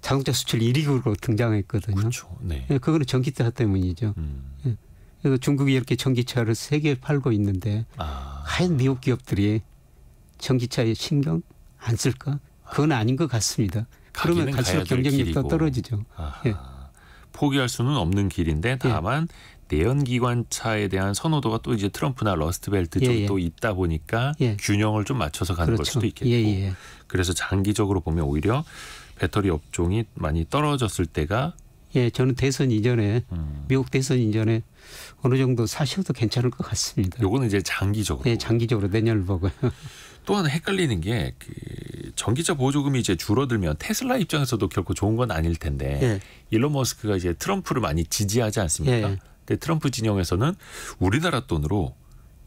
자동차 수출 1위국으로 등장했거든요. 그렇죠. 네. 예, 그거는 전기차 때문이죠. 음. 예. 그래서 중국이 이렇게 전기차를 세계 팔고 있는데 아. 하얀 미국 기업들이 전기차에 신경 안 쓸까? 그건 아닌 것 같습니다. 그러면 갈수록 경쟁력도 떨어지죠. 예. 포기할 수는 없는 길인데 예. 다만 예. 내연기관차에 대한 선호도가 또 이제 트럼프나 러스트벨트 예, 쪽에 예. 또 있다 보니까 균형을 좀 맞춰서 가는 그렇죠. 걸 수도 있겠고 예예. 그래서 장기적으로 보면 오히려 배터리 업종이 많이 떨어졌을 때가 예 저는 대선 이전에 음. 미국 대선 이전에 어느 정도 사셔도 괜찮을 것 같습니다. 요거는 이제 장기적으로. 네, 장기적으로 내년을 보고요. 또한 헷갈리는 게그 전기차 보조금이 이제 줄어들면 테슬라 입장에서도 결코 좋은 건 아닐 텐데 네. 일론 머스크가 이제 트럼프를 많이 지지하지 않습니까? 네. 근데 트럼프 진영에서는 우리나라 돈으로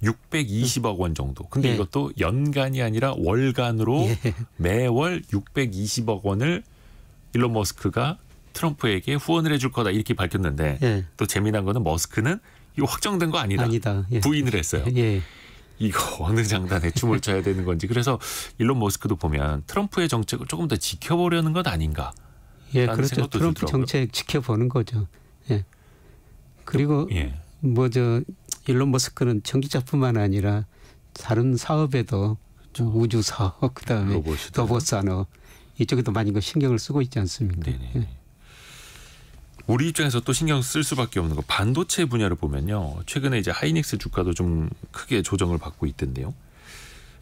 620억 원 정도. 근데 네. 이것도 연간이 아니라 월간으로 네. 매월 620억 원을 일론 머스크가 트럼프에게 후원을 해줄 거다 이렇게 밝혔는데 예. 또 재미난 거는 머스크는 이거 확정된 거 아니다, 아니다. 예. 부인을 했어요. 예. 이거 어느 장단에 춤을 춰야 되는 건지 그래서 일론 머스크도 보면 트럼프의 정책을 조금 더 지켜보려는 것 아닌가. 예, 그렇죠. 트럼프 들더라고요. 정책 지켜보는 거죠. 예. 그리고 예. 뭐저 일론 머스크는 전기차뿐만 아니라 다른 사업에도 그렇죠. 우주 사업 그다음에 로봇 산업 이쪽에도 많이 그 신경을 쓰고 있지 않습니까? 네네. 예. 우리 입장에서 또 신경 쓸 수밖에 없는 거 반도체 분야를 보면요. 최근에 이제 하이닉스 주가도 좀 크게 조정을 받고 있던데요.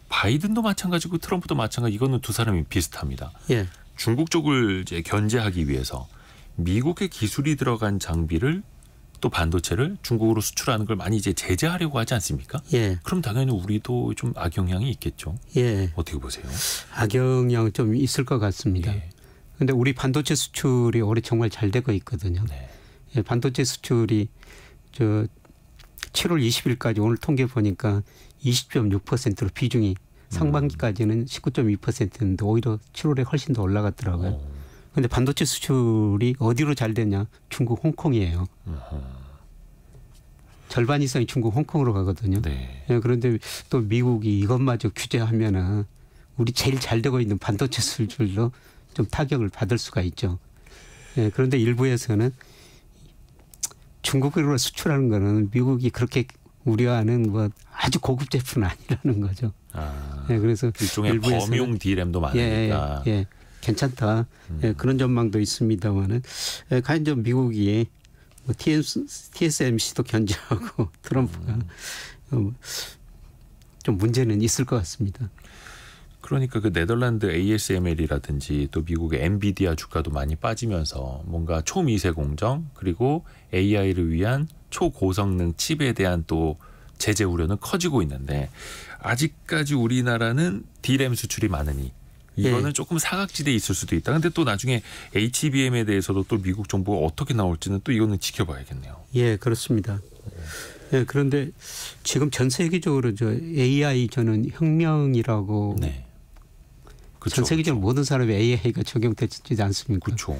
바이든도 마찬가지고 트럼프도 마찬가지 이거는 두 사람이 비슷합니다. 예. 중국 쪽을 이제 견제하기 위해서 미국의 기술이 들어간 장비를 또 반도체를 중국으로 수출하는 걸 많이 이제 제재하려고 하지 않습니까? 예. 그럼 당연히 우리도 좀 악영향이 있겠죠. 예. 어떻게 보세요? 악영향 좀 있을 것 같습니다. 예. 근데 우리 반도체 수출이 올해 정말 잘 되고 있거든요. 네. 예, 반도체 수출이 저 7월 20일까지 오늘 통계 보니까 20.6%로 비중이 음. 상반기까지는 19.2%인데 오히려 7월에 훨씬 더 올라갔더라고요. 오. 어. 근데 반도체 수출이 어디로 잘 되냐? 중국 홍콩이에요. 절반 이상이 중국 홍콩으로 가거든요. 네. 예, 그런데 또 미국이 이것마저 규제하면은 우리 제일 잘 되고 있는 반도체 수출도 좀 타격을 받을 수가 있죠. 예, 그런데 일부에서는 중국으로 수출하는 거는 미국이 그렇게 우려하는 뭐 아주 고급 제품은 아니라는 거죠. 아, 예, 그래서 일종의 범용 DRAM도 예, 많으니까. 예, 예, 예 괜찮다. 음. 예, 그런 전망도 있습니다만은 예, 과연 좀 미국이 뭐 TSMC도 견제하고 트럼프가 음. 어, 좀 문제는 있을 것 같습니다. 그러니까 그 네덜란드 ASML이라든지 또 미국의 엔비디아 주가도 많이 빠지면서 뭔가 초미세 공정 그리고 AI를 위한 초고성능 칩에 대한 또 제재 우려는 커지고 있는데 아직까지 우리나라는 디램 수출이 많으니 예. 이거는 예. 조금 사각지대에 있을 수도 있다. 근데 또 나중에 HBM에 대해서도 또 미국 정부가 어떻게 나올지는 또 이거는 지켜봐야겠네요. 예, 그렇습니다. 예, 그런데 지금 전 세계적으로 저 AI 저는 혁명이라고 네. 그쵸, 전 세계적으로 그쵸. 모든 사람이 AI가 적용되지 않습니까? 그렇죠.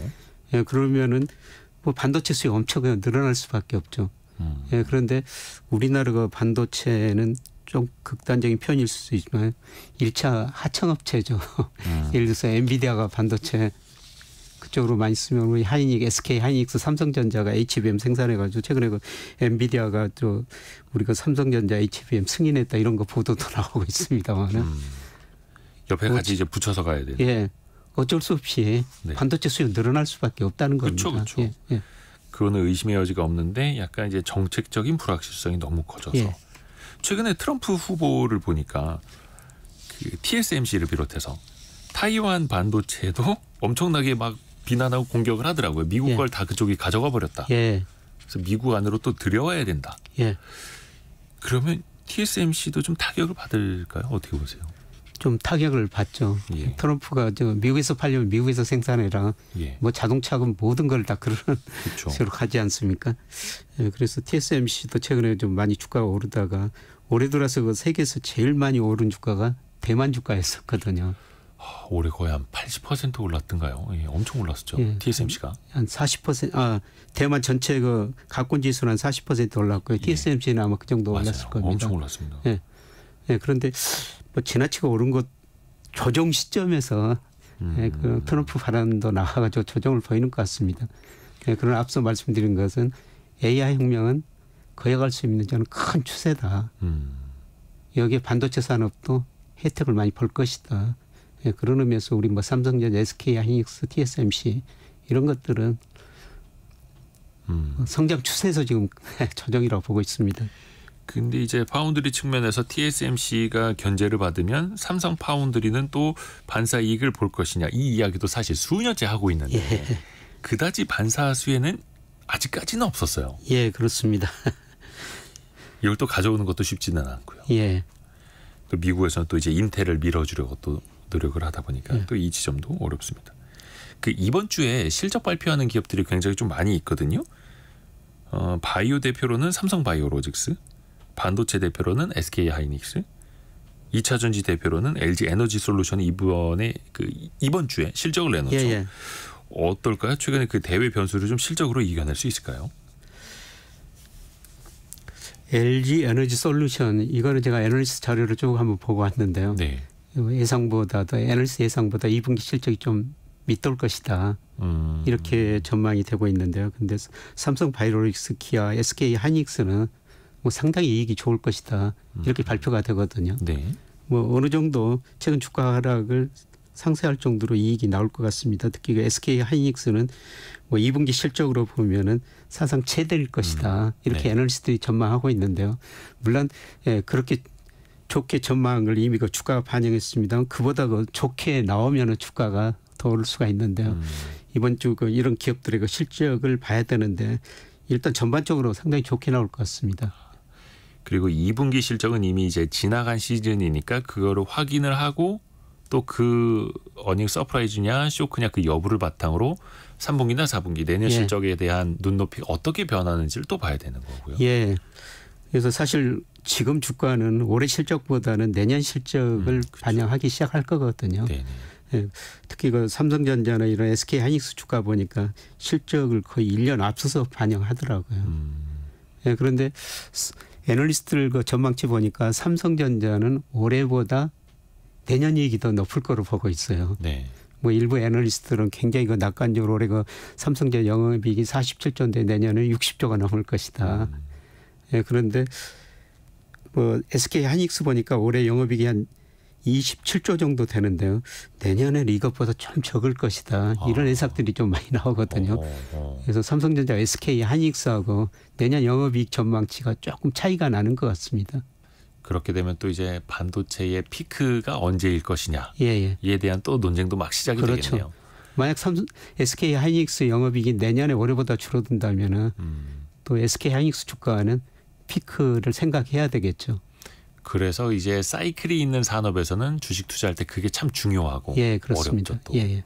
예, 그러면은 뭐 반도체 수요 엄청 그냥 늘어날 수밖에 없죠. 음. 예, 그런데 우리나라가 반도체는 좀 극단적인 편일 수도 있지만 일차 하청업체죠. 음. 예를 들어서 엔비디아가 반도체 그쪽으로 많이 쓰면 우리 하이닉, SK 하이닉스, 삼성전자가 HBM 생산해가지고 최근에 그 엔비디아가 또 우리가 삼성전자 HBM 승인했다 이런 거 보도도 나오고 있습니다만은. 음. 옆에 뭐 같이 이제 붙여서 가야 돼요. 예. 어쩔 수 없이 네. 반도체 수요 늘어날 수밖에 없다는 그쵸, 겁니다. 그렇죠. 예, 예. 그거는 의심의 여지가 없는데 약간 이제 정책적인 불확실성이 너무 커져서 예. 최근에 트럼프 후보를 보니까 그 TSMC를 비롯해서 타이완 반도체도 엄청나게 막 비난하고 공격을 하더라고요. 미국 예. 걸다 그쪽이 가져가 버렸다. 예. 그래서 미국 안으로 또 들여와야 된다. 예. 그러면 TSMC도 좀 타격을 받을까요? 어떻게 보세요? 좀 타격을 받죠. 예. 트럼프가 저 미국에서 팔려면 미국에서 생산해라. 예. 뭐 자동차건 모든 걸 다 그런 그렇죠. 식으로 가지 않습니까? 예, 그래서 TSMC도 최근에 좀 많이 주가가 오르다가 올해 들어서 그 세계에서 제일 많이 오른 주가가 대만 주가였었거든요. 아, 올해 거의 한 80% 올랐던가요? 예, 엄청 올랐었죠. 예, TSMC가 한 40%아 대만 전체 그 가권 지수는 한40% 올랐고요. TSMC는 예. 아마 그 정도 맞아요. 올랐을 겁니다. 엄청 올랐습니다. 예. 예, 그런데 뭐 지나치고 옳은 것 조정 시점에서 음. 예, 그 트럼프 발언도 나와가지고 조정을 보이는 것 같습니다. 예, 그런 앞서 말씀드린 것은 AI 혁명은 거역할 수 있는 저는 큰 추세다. 음. 여기에 반도체 산업도 혜택을 많이 볼 것이다. 예, 그런 의미에서 우리 뭐 삼성전자, SK 하이닉스, TSMC 이런 것들은 음. 성장 추세에서 지금 조정이라고 보고 있습니다. 근데 이제 파운드리 측면에서 TSMC가 견제를 받으면 삼성 파운드리는 또 반사 이익을 볼 것이냐 이 이야기도 사실 수년째 하고 있는데 예. 그다지 반사 수에는 아직까지는 없었어요. 예, 그렇습니다. 이걸 또 가져오는 것도 쉽지는 않고요. 예. 또 미국에서는 또 이제 인텔을 밀어주려고 또 노력을 하다 보니까 예. 또이 지점도 어렵습니다. 그 이번 주에 실적 발표하는 기업들이 굉장히 좀 많이 있거든요. 어, 바이오 대표로는 삼성바이오로직스, 반도체 대표로는 SK 하이닉스, 2차전지 대표로는 LG 에너지 솔루션이 번에그 이번 주에 실적을 내놓죠. 예, 예. 어떨까요? 최근에 그 대외 변수를 좀 실적으로 이겨낼 수 있을까요? LG 에너지 솔루션 이거는 제가 에너지 자료를 쭉 한번 보고 왔는데요. 네. 예상보다 도 에너지 예상보다 2분기 실적이 좀 밑돌 것이다. 음. 이렇게 전망이 되고 있는데요. 근데 삼성 바이오닉스, 로 기아, SK 하이닉스는 뭐 상당히 이익이 좋을 것이다 이렇게 음. 발표가 되거든요. 네. 뭐 어느 정도 최근 주가 하락을 상쇄할 정도로 이익이 나올 것 같습니다. 특히 그 SK 하이닉스는 뭐 2분기 실적으로 보면은 사상 최대일 것이다. 음. 네. 이렇게 네. 애널리스트들이 전망하고 있는데요. 물론 예, 그렇게 좋게 전망을 이미 그 주가가 반영했습니다. 그보다 더 좋게 나오면은 주가가 더 오를 수가 있는데요. 음. 이번 주그 이런 기업들의 그 실적을 봐야 되는데 일단 전반적으로 상당히 좋게 나올 것 같습니다. 그리고 2분기 실적은 이미 이제 지나간 시즌이니까 그거를 확인을 하고 또 그 어닝 서프라이즈냐 쇼크냐 그 여부를 바탕으로 3분기나 4분기 내년 예. 실적에 대한 눈높이가 어떻게 변하는지를 또 봐야 되는 거고요. 예. 그래서 사실 지금 주가는 올해 실적보다는 내년 실적을 음, 그렇죠. 반영하기 시작할 거거든요. 네, 네 예, 특히 그 삼성전자나 이런 SK 하이닉스 주가 보니까 실적을 거의 1년 앞서서 반영하더라고요. 음. 예, 그런데 애널리스트들 그 전망치 보니까 삼성전자는 올해보다 내년 이익이 더 높을 거로 보고 있어요. 네. 뭐 일부 애널리스트들은 굉장히 그 낙관적으로 올해 그 삼성전자 영업이익이 47조인데 내년에 60조가 넘을 것이다. 음. 예, 그런데 뭐 SK 하닉스 보니까 올해 영업이익이 한 27조 정도 되는데요. 내년엔 이것보다 좀 적을 것이다. 아. 이런 예상들이 좀 많이 나오거든요. 어, 어, 어. 그래서 삼성전자, SK, 한닉스하고 내년 영업이익 전망치가 조금 차이가 나는 것 같습니다. 그렇게 되면 또 이제 반도체의 피크가 언제일 것이냐 예, 예. 이에 대한 또 논쟁도 막 시작이 그렇죠. 되겠네요. 만약 삼성, SK 하이닉스 영업이익이 내년에 올해보다 줄어든다면은 음. 또 SK 하이닉스 주가는 피크를 생각해야 되겠죠. 그래서 이제 사이클이 있는 산업에서는 주식 투자할 때 그게 참 중요하고 예, 어렵죠 또. 예, 예.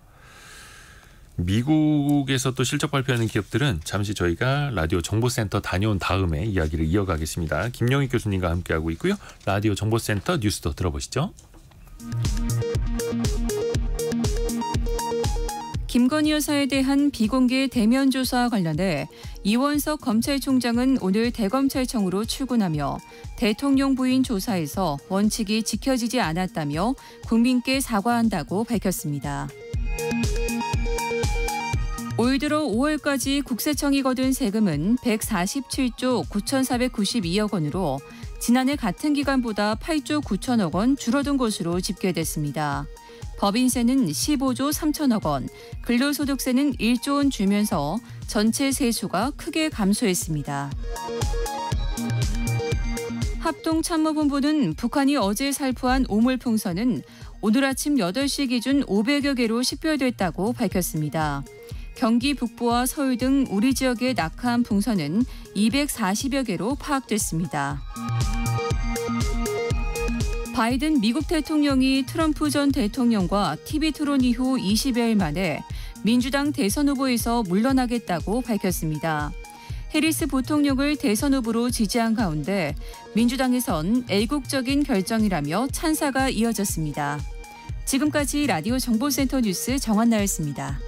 미국에서 또 실적 발표하는 기업들은 잠시 저희가 라디오 정보센터 다녀온 다음에 이야기를 이어가겠습니다. 김영희 교수님과 함께하고 있고요. 라디오 정보센터 뉴스도 들어보시죠. 김건희 여사에 대한 비공개 대면 조사와 관련해 이원석 검찰총장은 오늘 대검찰청으로 출근하며 대통령 부인 조사에서 원칙이 지켜지지 않았다며 국민께 사과한다고 밝혔습니다. 올 들어 5월까지 국세청이 거둔 세금은 147조 9,492억 원으로 지난해 같은 기간보다 8조 9천억 원 줄어든 것으로 집계됐습니다. 법인세는 15조 3천억 원, 근로소득세는 1조 원 주면서 전체 세수가 크게 감소했습니다. 합동참모본부는 북한이 어제 살포한 오물풍선은 오늘 아침 8시 기준 500여 개로 식별됐다고 밝혔습니다. 경기 북부와 서울 등 우리 지역에 낙하한 풍선은 240여 개로 파악됐습니다. 바이든 미국 대통령이 트럼프 전 대통령과 TV 토론 이후 20여일 만에 민주당 대선 후보에서 물러나겠다고 밝혔습니다. 해리스 부통령을 대선 후보로 지지한 가운데 민주당에선 애국적인 결정이라며 찬사가 이어졌습니다. 지금까지 라디오 정보센터 뉴스 정한나였습니다.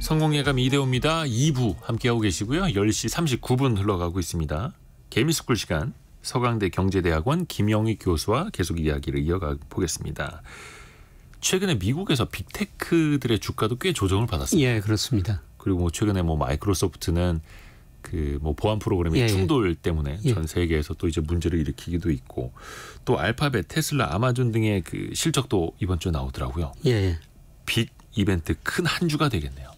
성공예감 이대호입니다. 2부 함께하고 계시고요. 10시 39분 흘러가고 있습니다. 개미스쿨 시간 서강대 경제대학원 김영희 교수와 계속 이야기를 이어가 보겠습니다. 최근에 미국에서 빅테크들의 주가도 꽤 조정을 받았습니다. 예, 그렇습니다. 그리고 뭐 최근에 뭐 마이크로소프트는 그 뭐 보안 프로그램의 예, 예. 충돌 때문에 예. 전 세계에서 또 이제 문제를 일으키기도 있고 또 알파벳, 테슬라, 아마존 등의 그 실적도 이번 주에 나오더라고요. 예. 예. 빅 이벤트 큰 한 주가 되겠네요.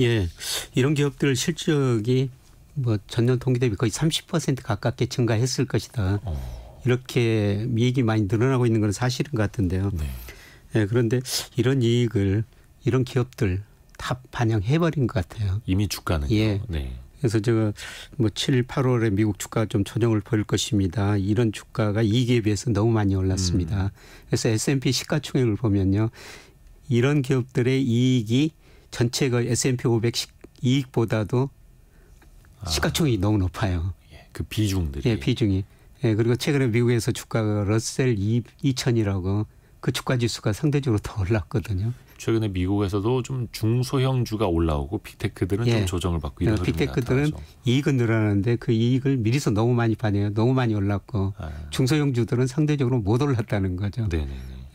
예. 이런 기업들 실적이 뭐 전년 동기 대비 거의 30% 가깝게 증가했을 것이다. 오. 어. 이렇게 이익이 많이 늘어나고 있는 건 사실인 것 같은데요. 네. 네, 그런데 이런 이익을 이런 기업들 다 반영해버린 것 같아요. 이미 주가는 예. 네. 그래서 제가 뭐 7, 8월에 미국 주가 좀 조정을 보일 것입니다. 이런 주가가 이익에 비해서 너무 많이 올랐습니다. 음. 그래서 S&P 시가총액을 보면요. 이런 기업들의 이익이 전체 S&P 500 이익보다도 시가총액이 너무 높아요. 예, 그 비중들이. 예, 비중이. 예, 그리고 최근에 미국에서 주가가 러셀 2000이라고 그 주가 지수가 상대적으로 더 올랐거든요. 최근에 미국에서도 좀 중소형 주가 올라오고 빅테크들은 예. 좀 조정을 받고 이런 예, 빅테크들은 이익은 늘어나는데 그 이익을 미리서 너무 많이 반해요. 너무 많이 올랐고 아. 중소형 주들은 상대적으로 못 올랐다는 거죠. 네네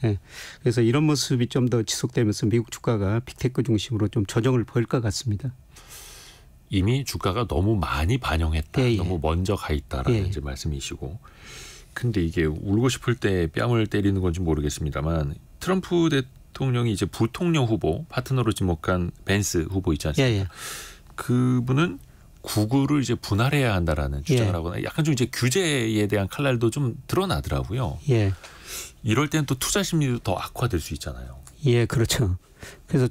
예. 그래서 이런 모습이 좀 더 지속되면서 미국 주가가 빅테크 중심으로 좀 조정을 보일 것 같습니다. 이미 주가가 너무 많이 반영했다. 예, 예. 너무 먼저 가 있다라는 예. 예. 말씀이시고. 근데 이게 울고 싶을 때 뺨을 때리는 건지 모르겠습니다만 트럼프 대통령이 이제 부통령 후보 파트너로 지목한 벤스 후보 있지 않습니까? 예, 예. 그분은 구글을 이제 분할해야 한다라는 주장을 하거나 약간 좀 이제 규제에 대한 칼날도 좀 드러나더라고요. 이럴 때는 또 투자 심리도 더 악화될 수 있잖아요. 예, 그렇죠. 그래서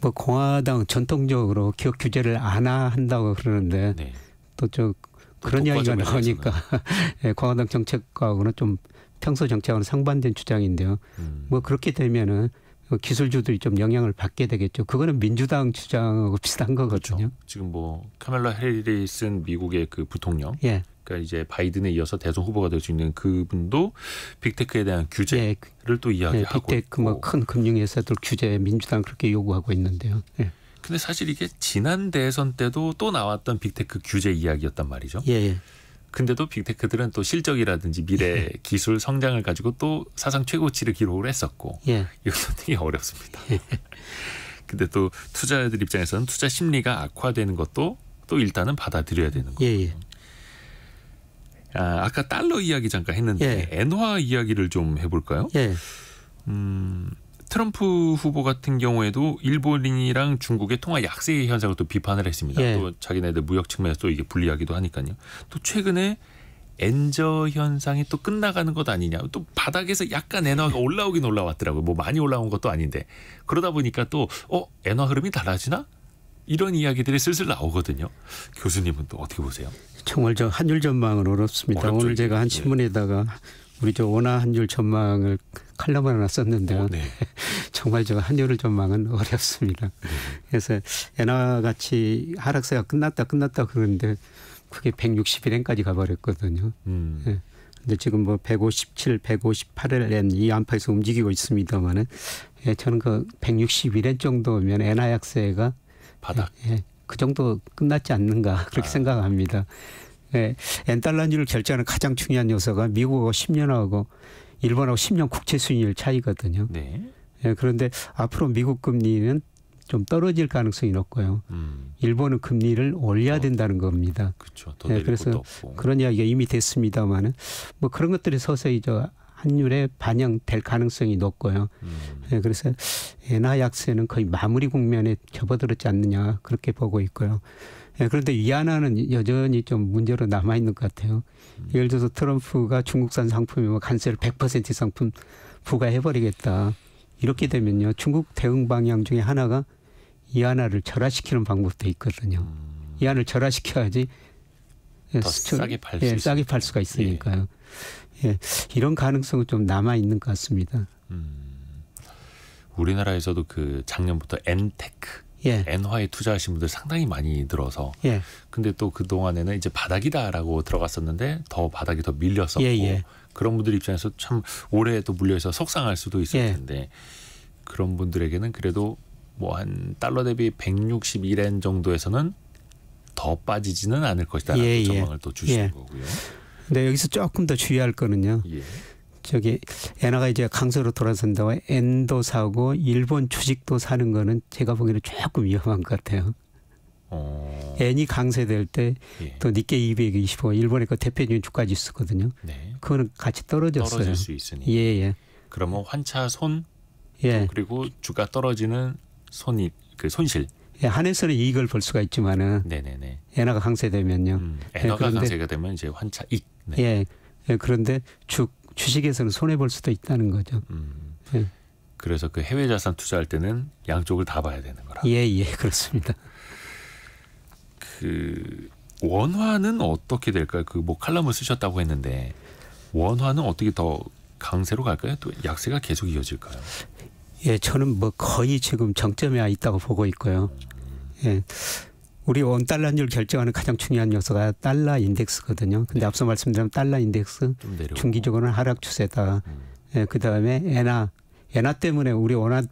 뭐 공화당 전통적으로 기업 규제를 안 한다고 그러는데 네. 또저 그런 이야기가 나오니까 예, 공화당 정책과는 좀 평소 정책하고는 상반된 주장인데요. 음. 뭐 그렇게 되면은 그 기술주들이 좀 영향을 받게 되겠죠. 그거는 민주당 주장하고 비슷한 그렇죠. 거거든요. 그렇죠. 지금 뭐 카멜라 해리슨 미국의 그 부통령. 예. 그러니까 이제 바이든에 이어서 대선 후보가 될 수 있는 그분도 빅테크에 대한 규제를 예. 또 예, 이야기하고 예. 빅테크 뭐 큰 금융회사들 규제 민주당 그렇게 요구하고 있는데요. 예. 근데 사실 이게 지난 대선 때도 또 나왔던 빅테크 규제 이야기였단 말이죠. 예. 예. 근데도 빅테크들은 또 실적이라든지 미래 예. 기술 성장을 가지고 또 사상 최고치를 기록을 했었고 예. 이것도 되게 어렵습니다. 예. 근데 또 투자자들 입장에서는 투자 심리가 악화되는 것도 또 일단은 받아들여야 되는 거예요. 예, 예. 아, 아까 달러 이야기 잠깐 했는데 예. 엔화 이야기를 좀 해볼까요? 음, 트럼프 후보 같은 경우에도 일본이랑 중국의 통화 약세 현상을 또 비판을 했습니다. 예. 또 자기네들 무역 측면에서 또 이게 불리하기도 하니까요. 또 최근에 엔저 현상이 또 끝나가는 것 아니냐. 또 바닥에서 약간 엔화가 올라오긴 올라왔더라고요. 뭐 많이 올라온 것도 아닌데. 그러다 보니까 또, 어, 엔화 흐름이 달라지나? 이런 이야기들이 슬슬 나오거든요. 교수님은 또 어떻게 보세요? 정말 저 한율 전망은 어렵습니다. 어렵죠. 오늘 제가 한 예. 신문에다가 네. 우리 저 원화 한율 전망을 칼럼 하나 썼는데 요 어, 네. 정말 저 한율을 전망은 어렵습니다. 네. 그래서 엔화 같이 하락세가 끝났다 끝났다 그러는데 그게 160일엔까지 가버렸거든요. 음. 예. 근데 지금 뭐 157, 158엔 일이 안팎에서 움직이고 있습니다만은 예, 저는 그1 6 0일엔 정도면 엔화 약세가 바닥 예, 예, 그 정도 끝났지 않는가 그렇게 아. 생각합니다. 예, 엔달러니를 결제하는 가장 중요한 요소가 미국하고 10년하고 일본하고 10년 국채 수익률 차이거든요. 네. 예, 그런데 앞으로 미국 금리는 좀 떨어질 가능성이 높고요. 음. 일본은 금리를 올려야 된다는 겁니다. 그렇죠. 예, 그래서 그런 이야기가 이미 됐습니다만은 뭐 그런 것들이 서서히 저 환율에 반영될 가능성이 높고요. 음. 예, 그래서 엔화 약세는 거의 마무리 국면에 접어들었지 않느냐 그렇게 보고 있고요. 예, 그런데 위안화는 여전히 좀 문제로 남아 있는 것 같아요. 음. 예를 들어서 트럼프가 중국산 상품이면 관세를 100% 상품 부과해 버리겠다. 이렇게 음. 되면요. 중국 대응 방향 중에 하나가 위안화를 절하시키는 방법도 있거든요. 음. 위안을 절하시켜야지 더 싸게 팔, 예, 싸게 팔 수가 있으니까요. 예. 예. 이런 가능성은 좀 남아 있는 것 같습니다. 음. 우리나라에서도 그 작년부터 엔테크 예. 엔화에 투자하신 분들 상당히 많이 들어서 예. 근데 또 그동안에는 이제 바닥이다라고 들어갔었는데 더 바닥이 더 밀렸었고 예예. 예. 그런 분들 입장에서 참 올해 또 물려서 속상할 수도 있을 예. 텐데 그런 분들에게는 그래도 뭐 한 달러 대비 161엔 정도에서는 더 빠지지는 않을 것이다라는 예, 예. 전망을 또 주시는 거고요. 근데 여기서 조금 더 주의할 거는요. 저기 엔화가 이제 강세로 돌아선다고 엔도 사고 일본 주식도 사는 거는 제가 보기에는 조금 위험한 것 같아요. 어. 엔이 강세될 때또 예. 니케225 일본의 그 대표적인 주가 지수거든요. 네. 그거는 같이 떨어졌어요. 떨어질 수 있으니. 예, 예. 그러면 환차 손 예. 그리고 주가 떨어지는 손이 그 손실. 예, 한해서는 이익을 볼 수가 있지만은 네네네. 엔화가 강세되면요. 음, 엔화가 예, 강세가 되면 이제 환차 익. 네. 예. 예. 그런데 주 주식에서는 손해 볼 수도 있다는 거죠. 음. 예. 그래서 그 해외 자산 투자할 때는 양쪽을 다 봐야 되는 거라. 예, 예, 그렇습니다. 그 원화는 어떻게 될까요? 그 뭐 칼럼을 쓰셨다고 했는데 원화는 어떻게 더 강세로 갈까요? 또 약세가 계속 이어질까요? 예, 저는 뭐 거의 지금 정점에 있다고 보고 있고요. 음. 예. 우리 원 달러율 결정하는 가장 중요한 요소가 달러 인덱스거든요. 근데 네. 앞서 말씀드린 달러 인덱스 중기적으로는 하락 추세다. 음. 예, 그 다음에 엔화 엔화 때문에 우리 원화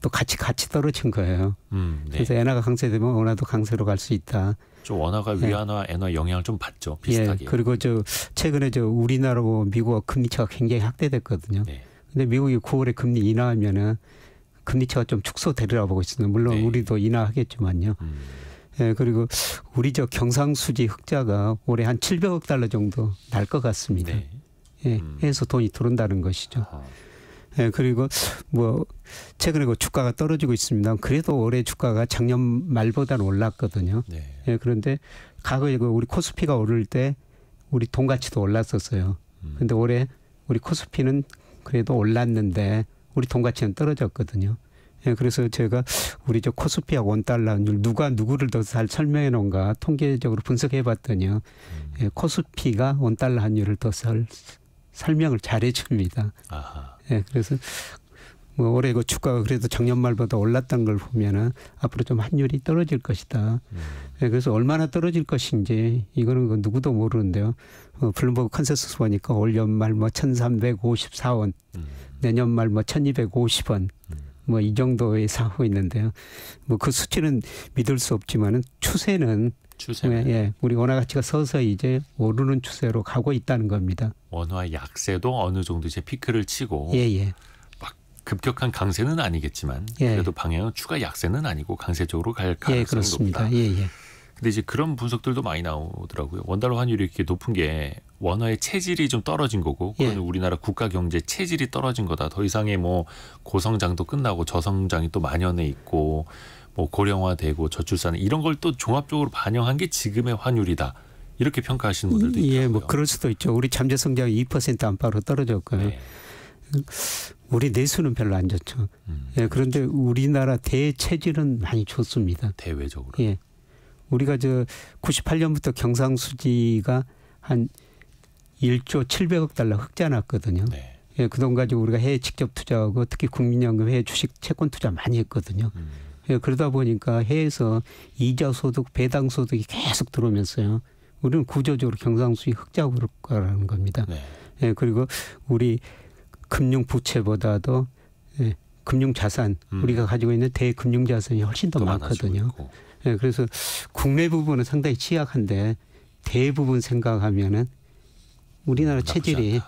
또 같이 같이 떨어진 거예요. 음, 네. 그래서 엔화가 강세되면 원화도 강세로 갈 수 있다. 예. 좀 원화가 위안화, 예. 엔화 영향좀 받죠. 비슷하게. 예, 그리고 저 최근에 저 우리나라고 뭐 미국 금리차가 굉장히 확대됐거든요. 네. 근데 미국이 9월에 금리 인하하면은 금리차가 좀 축소되리라 보고 있습니다. 물론 네. 우리도 인하하겠지만요. 음. 예, 그리고 우리 저 경상수지 흑자가 올해 한 700억 달러 정도 날 것 같습니다. 네. 예, 음. 해서 돈이 들어온다는 것이죠. 아. 예, 그리고 뭐 최근에 그 주가가 떨어지고 있습니다. 그래도 올해 주가가 작년 말보다는 올랐거든요. 네. 예, 그런데 과거에 그 우리 코스피가 오를 때 우리 돈 가치도 올랐었어요. 음. 근데 올해 우리 코스피는 그래도 올랐는데 우리 돈 가치는 떨어졌거든요. 예, 그래서 제가 우리 저 코스피와 원달러율 누가 누구를 더 잘 설명해 놓은가 통계적으로 분석해 봤더니요. 음. 예, 코스피가 원달러 환율을 더 설, 설명을 잘해 줍니다. 예, 그래서 뭐 올해 그 주가가 그래도 작년 말보다 올랐던 걸 보면은 앞으로 좀 환율이 떨어질 것이다. 음. 예, 그래서 얼마나 떨어질 것인지 이거는 그 누구도 모르는데요. 어, 블룸버그 컨센서스 보니까 올 연말 뭐 1,354원, 음. 내년 말뭐 1,250원. 음. 뭐이 정도에서 하고 있는데요. 뭐 그 수치는 믿을 수 없지만은 추세는 추세 예, 예, 우리 원화 가치가 서서히 이제 오르는 추세로 가고 있다는 겁니다. 원화 약세도 어느 정도 이제 피크를 치고 예, 예. 막 급격한 강세는 아니겠지만 예. 그래도 방향은 추가 약세는 아니고 강세적으로 갈 가능성이 예, 그렇습니다. 높다. 예, 예. 근데 이제 그런 분석들도 많이 나오더라고요. 원달러 환율이 이렇게 높은 게 원화의 체질이 좀 떨어진 거고 그건 예. 우리나라 국가 경제 체질이 떨어진 거다. 더 이상의 뭐 고성장도 끝나고 저성장이 또 만연해 있고 뭐 고령화되고 저출산 이런 걸 또 종합적으로 반영한 게 지금의 환율이다. 이렇게 평가하시는 분들도 있고요. 예, 뭐 그럴 수도 있죠. 우리 잠재 성장이 2% 안팎으로 떨어졌고요. 네. 우리 내수는 별로 안 좋죠. 음. 예, 그런데 우리나라 대체질은 많이 좋습니다. 대외적으로. 예. 우리가 저 98년부터 경상수지가 한 1조 700억 달러 흑자 났거든요. 네. 예, 그돈 가지고 우리가 해외 직접 투자하고 특히 국민연금 해외 주식 채권 투자 많이 했거든요. 음. 예, 그러다 보니까 해외에서 이자 소득, 배당 소득이 계속 들어오면서요. 우리는 구조적으로 경상수익 흑자로 올 거라는 겁니다. 네. 예, 그리고 우리 금융 부채보다도 예, 금융 자산 음. 우리가 가지고 있는 대금융 자산이 훨씬 더 많거든요. 예, 그래서 국내 부분은 상당히 취약한데 대부분 생각하면은 우리나라 체질이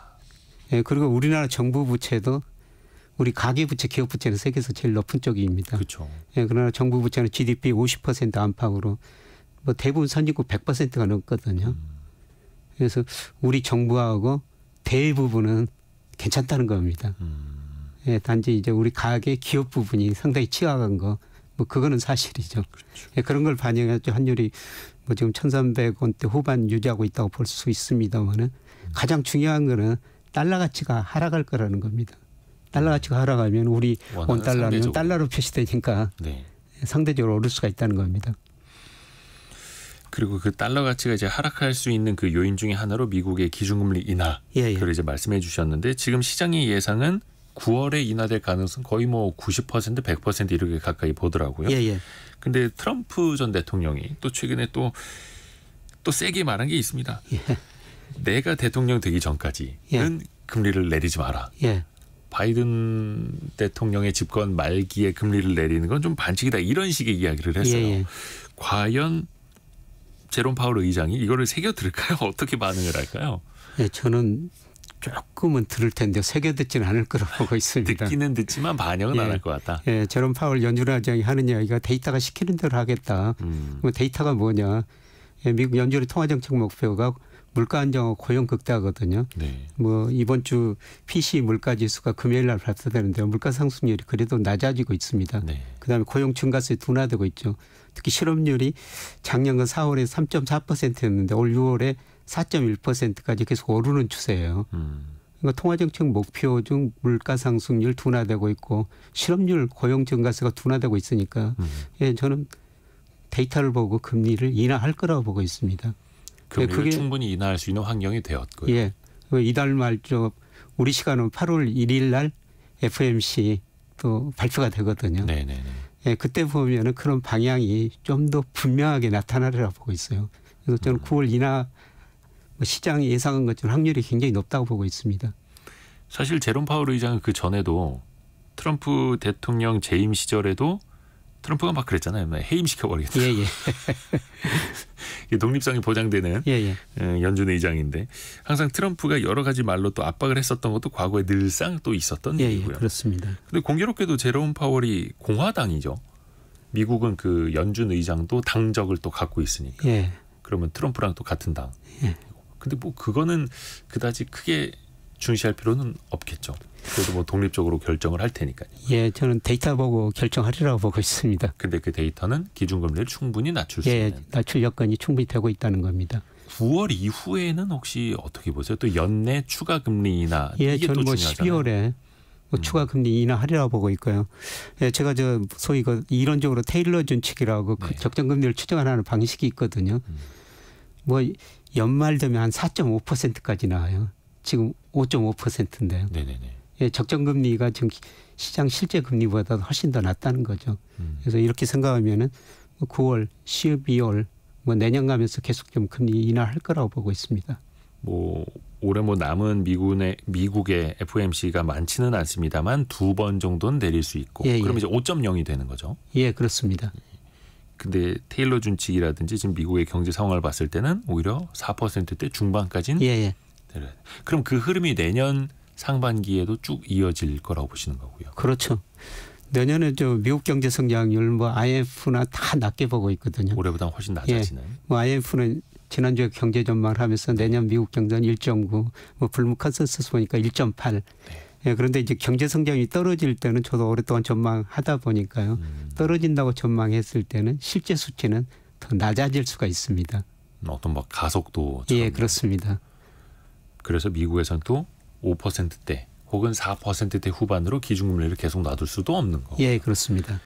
예, 그리고 우리나라 정부 부채도 우리 가계 부채, 기업 부채는 세계에서 제일 높은 쪽입니다. 그렇죠. 예, 그러나 정부 부채는 GDP 50% 안팎으로 뭐 대부분 선진국 100%가 넘거든요. 음. 그래서 우리 정부하고 대부분은 괜찮다는 겁니다. 음. 예, 단지 이제 우리 가계 기업 부분이 상당히 취약한 거, 뭐 그거는 사실이죠. 그렇죠. 예, 그런 걸 반영해서 환율이 뭐 지금 1,300원대 후반 유지하고 있다고 볼 수 있습니다만은 가장 중요한 거는 달러 가치가 하락할 거라는 겁니다. 달러 음. 가치가 하락하면 우리 원 달러는 달러로 표시되니까 네. 상대적으로 오를 수가 있다는 겁니다. 그리고 그 달러 가치가 이제 하락할 수 있는 그 요인 중의 하나로 미국의 기준금리 인하 예, 예. 그걸 이제 말씀해 주셨는데 지금 시장의 예상은 9월에 인하될 가능성 거의 뭐 90% 100% 이렇게 가까이 보더라고요. 예, 예. 근데 트럼프 전 대통령이 또 최근에 또또 또 세게 말한 게 있습니다. 예. 내가 대통령 되기 전까지는 예. 금리를 내리지 마라. 예. 바이든 대통령의 집권 말기에 금리를 내리는 건 좀 반칙이다 이런 식의 이야기를 했어요. 예, 예. 과연 제롬 파울 의장이 이거를 새겨 들을까요? 어떻게 반응을 할까요? 예, 저는 조금은 들을 텐데 새겨 듣지는 않을 거라고 보고 있습니다. 듣기는 듣지만 반영은 예, 안할 것 같다. 예, 제롬 파월 연준의장이 하는 이야기가 데이터가 시키는 대로 하겠다. 음. 그럼 데이터가 뭐냐? 예, 미국 연준의 통화정책 목표가 물가 안정화 고용 극대화거든요. 네. 뭐 이번 주 PC 물가 지수가 금요일 날 발표되는데 물가 상승률이 그래도 낮아지고 있습니다. 네. 그다음에 고용 증가세 둔화되고 있죠. 특히 실업률이 작년과 4월에 3.4%였는데 올 6월에 4.1%까지 계속 오르는 추세예요. 음. 그러니까 통화정책 목표 중 물가 상승률 둔화되고 있고 실업률 고용 증가세가 둔화되고 있으니까 음. 예, 저는 데이터를 보고 금리를 인하할 거라고 보고 있습니다. 금리를 그 예, 충분히 인하할 수 있는 환경이 되었고요. 예. 그 이달 말쯤 우리 시간은 8월 1일 날 FMC 또 발표가 되거든요. 네네네. 예, 그때 보면은 그런 방향이 좀 더 분명하게 나타나리라 보고 있어요. 그래서 저는 음. 9월 인하 시장 예상한 것처럼 확률이 굉장히 높다고 보고 있습니다. 사실 제롬 파월 의장은 그 전에도 트럼프 대통령 재임 시절에도 트럼프가 막 그랬잖아요. 해임시켜버리겠다. 예, 예. 독립성이 보장되는 예, 예. 예 연준 의장인데 항상 트럼프가 여러 가지 말로 또 압박을 했었던 것도 과거에 늘상 또 있었던 예, 예 일이고요. 예, 그렇습니다. 근데 공교롭게도 제롬 파월이 공화당이죠. 미국은 그 연준 의장도 당적을 또 갖고 있으니까. 예. 그러면 트럼프랑 또 같은 당. 예. 근데 뭐 그거는 그다지 크게 중시할 필요는 없겠죠. 그래도 뭐 독립적으로 결정을 할 테니까요. 예, 저는 데이터 보고 결정하리라고 보고 있습니다. 근데 그 데이터는 기준금리를 충분히 낮출 수 예, 있는. 낮출 여건이 충분히 되고 있다는 겁니다. 9월 이후에는 혹시 어떻게 보세요? 또 연내 추가 금리나 예, 이게 저는 또뭐 중요하잖아요. 12월에 뭐 음. 추가 금리 인하 하리라고 보고 있고요. 예, 제가 저 소위 그 이론적으로 테일러 준칙이라고 그 네. 그 적정 금리를 추정하는 방식이 있거든요. 음. 뭐 연말 되면 한 4.5%까지 나와요. 지금 5.5%인데요. 네네네. 예, 적정금리가 지금 시장 실제 금리보다 훨씬 더 낮다는 거죠. 음. 그래서 이렇게 생각하면은 9월, 뭐 12월, 뭐 내년 가면서 계속 좀 금리 인하할 거라고 보고 있습니다. 뭐 올해 뭐 남은 미군의 미국의 FOMC가 많지는 않습니다만 두 번 정도는 내릴 수 있고 예, 예. 그럼 예. 이제 5.0이 되는 거죠. 예, 그렇습니다. 근데 테일러 준칙이라든지 지금 미국의 경제 상황을 봤을 때는 오히려 4%대 중반까지는 예, 예. 그럼 그 흐름이 내년 상반기에도 쭉 이어질 거라고 보시는 거고요. 그렇죠. 내년에 저 미국 경제 성장률 뭐 IMF나 다 낮게 보고 있거든요. 올해보다 훨씬 낮아지는. 예. 뭐 IMF는 지난주에 경제 전망하면서 내년 미국 경제는 1.9, 뭐 불문 컨센서스 보니까 1.8. 네. 예, 그런데 이제 경제 성장이 떨어질 때는 저도 오랫동안 전망하다 보니까요. 음. 떨어진다고 전망했을 때는 실제 수치는 더 낮아질 수가 있습니다. 음, 어떤 막 뭐 가속도. 예, 그렇습니다. 그래서 미국에서는 또 5%대 혹은 4%대 후반으로 기준금리를 계속 놔둘 수도 없는 거. 예, 그렇습니다.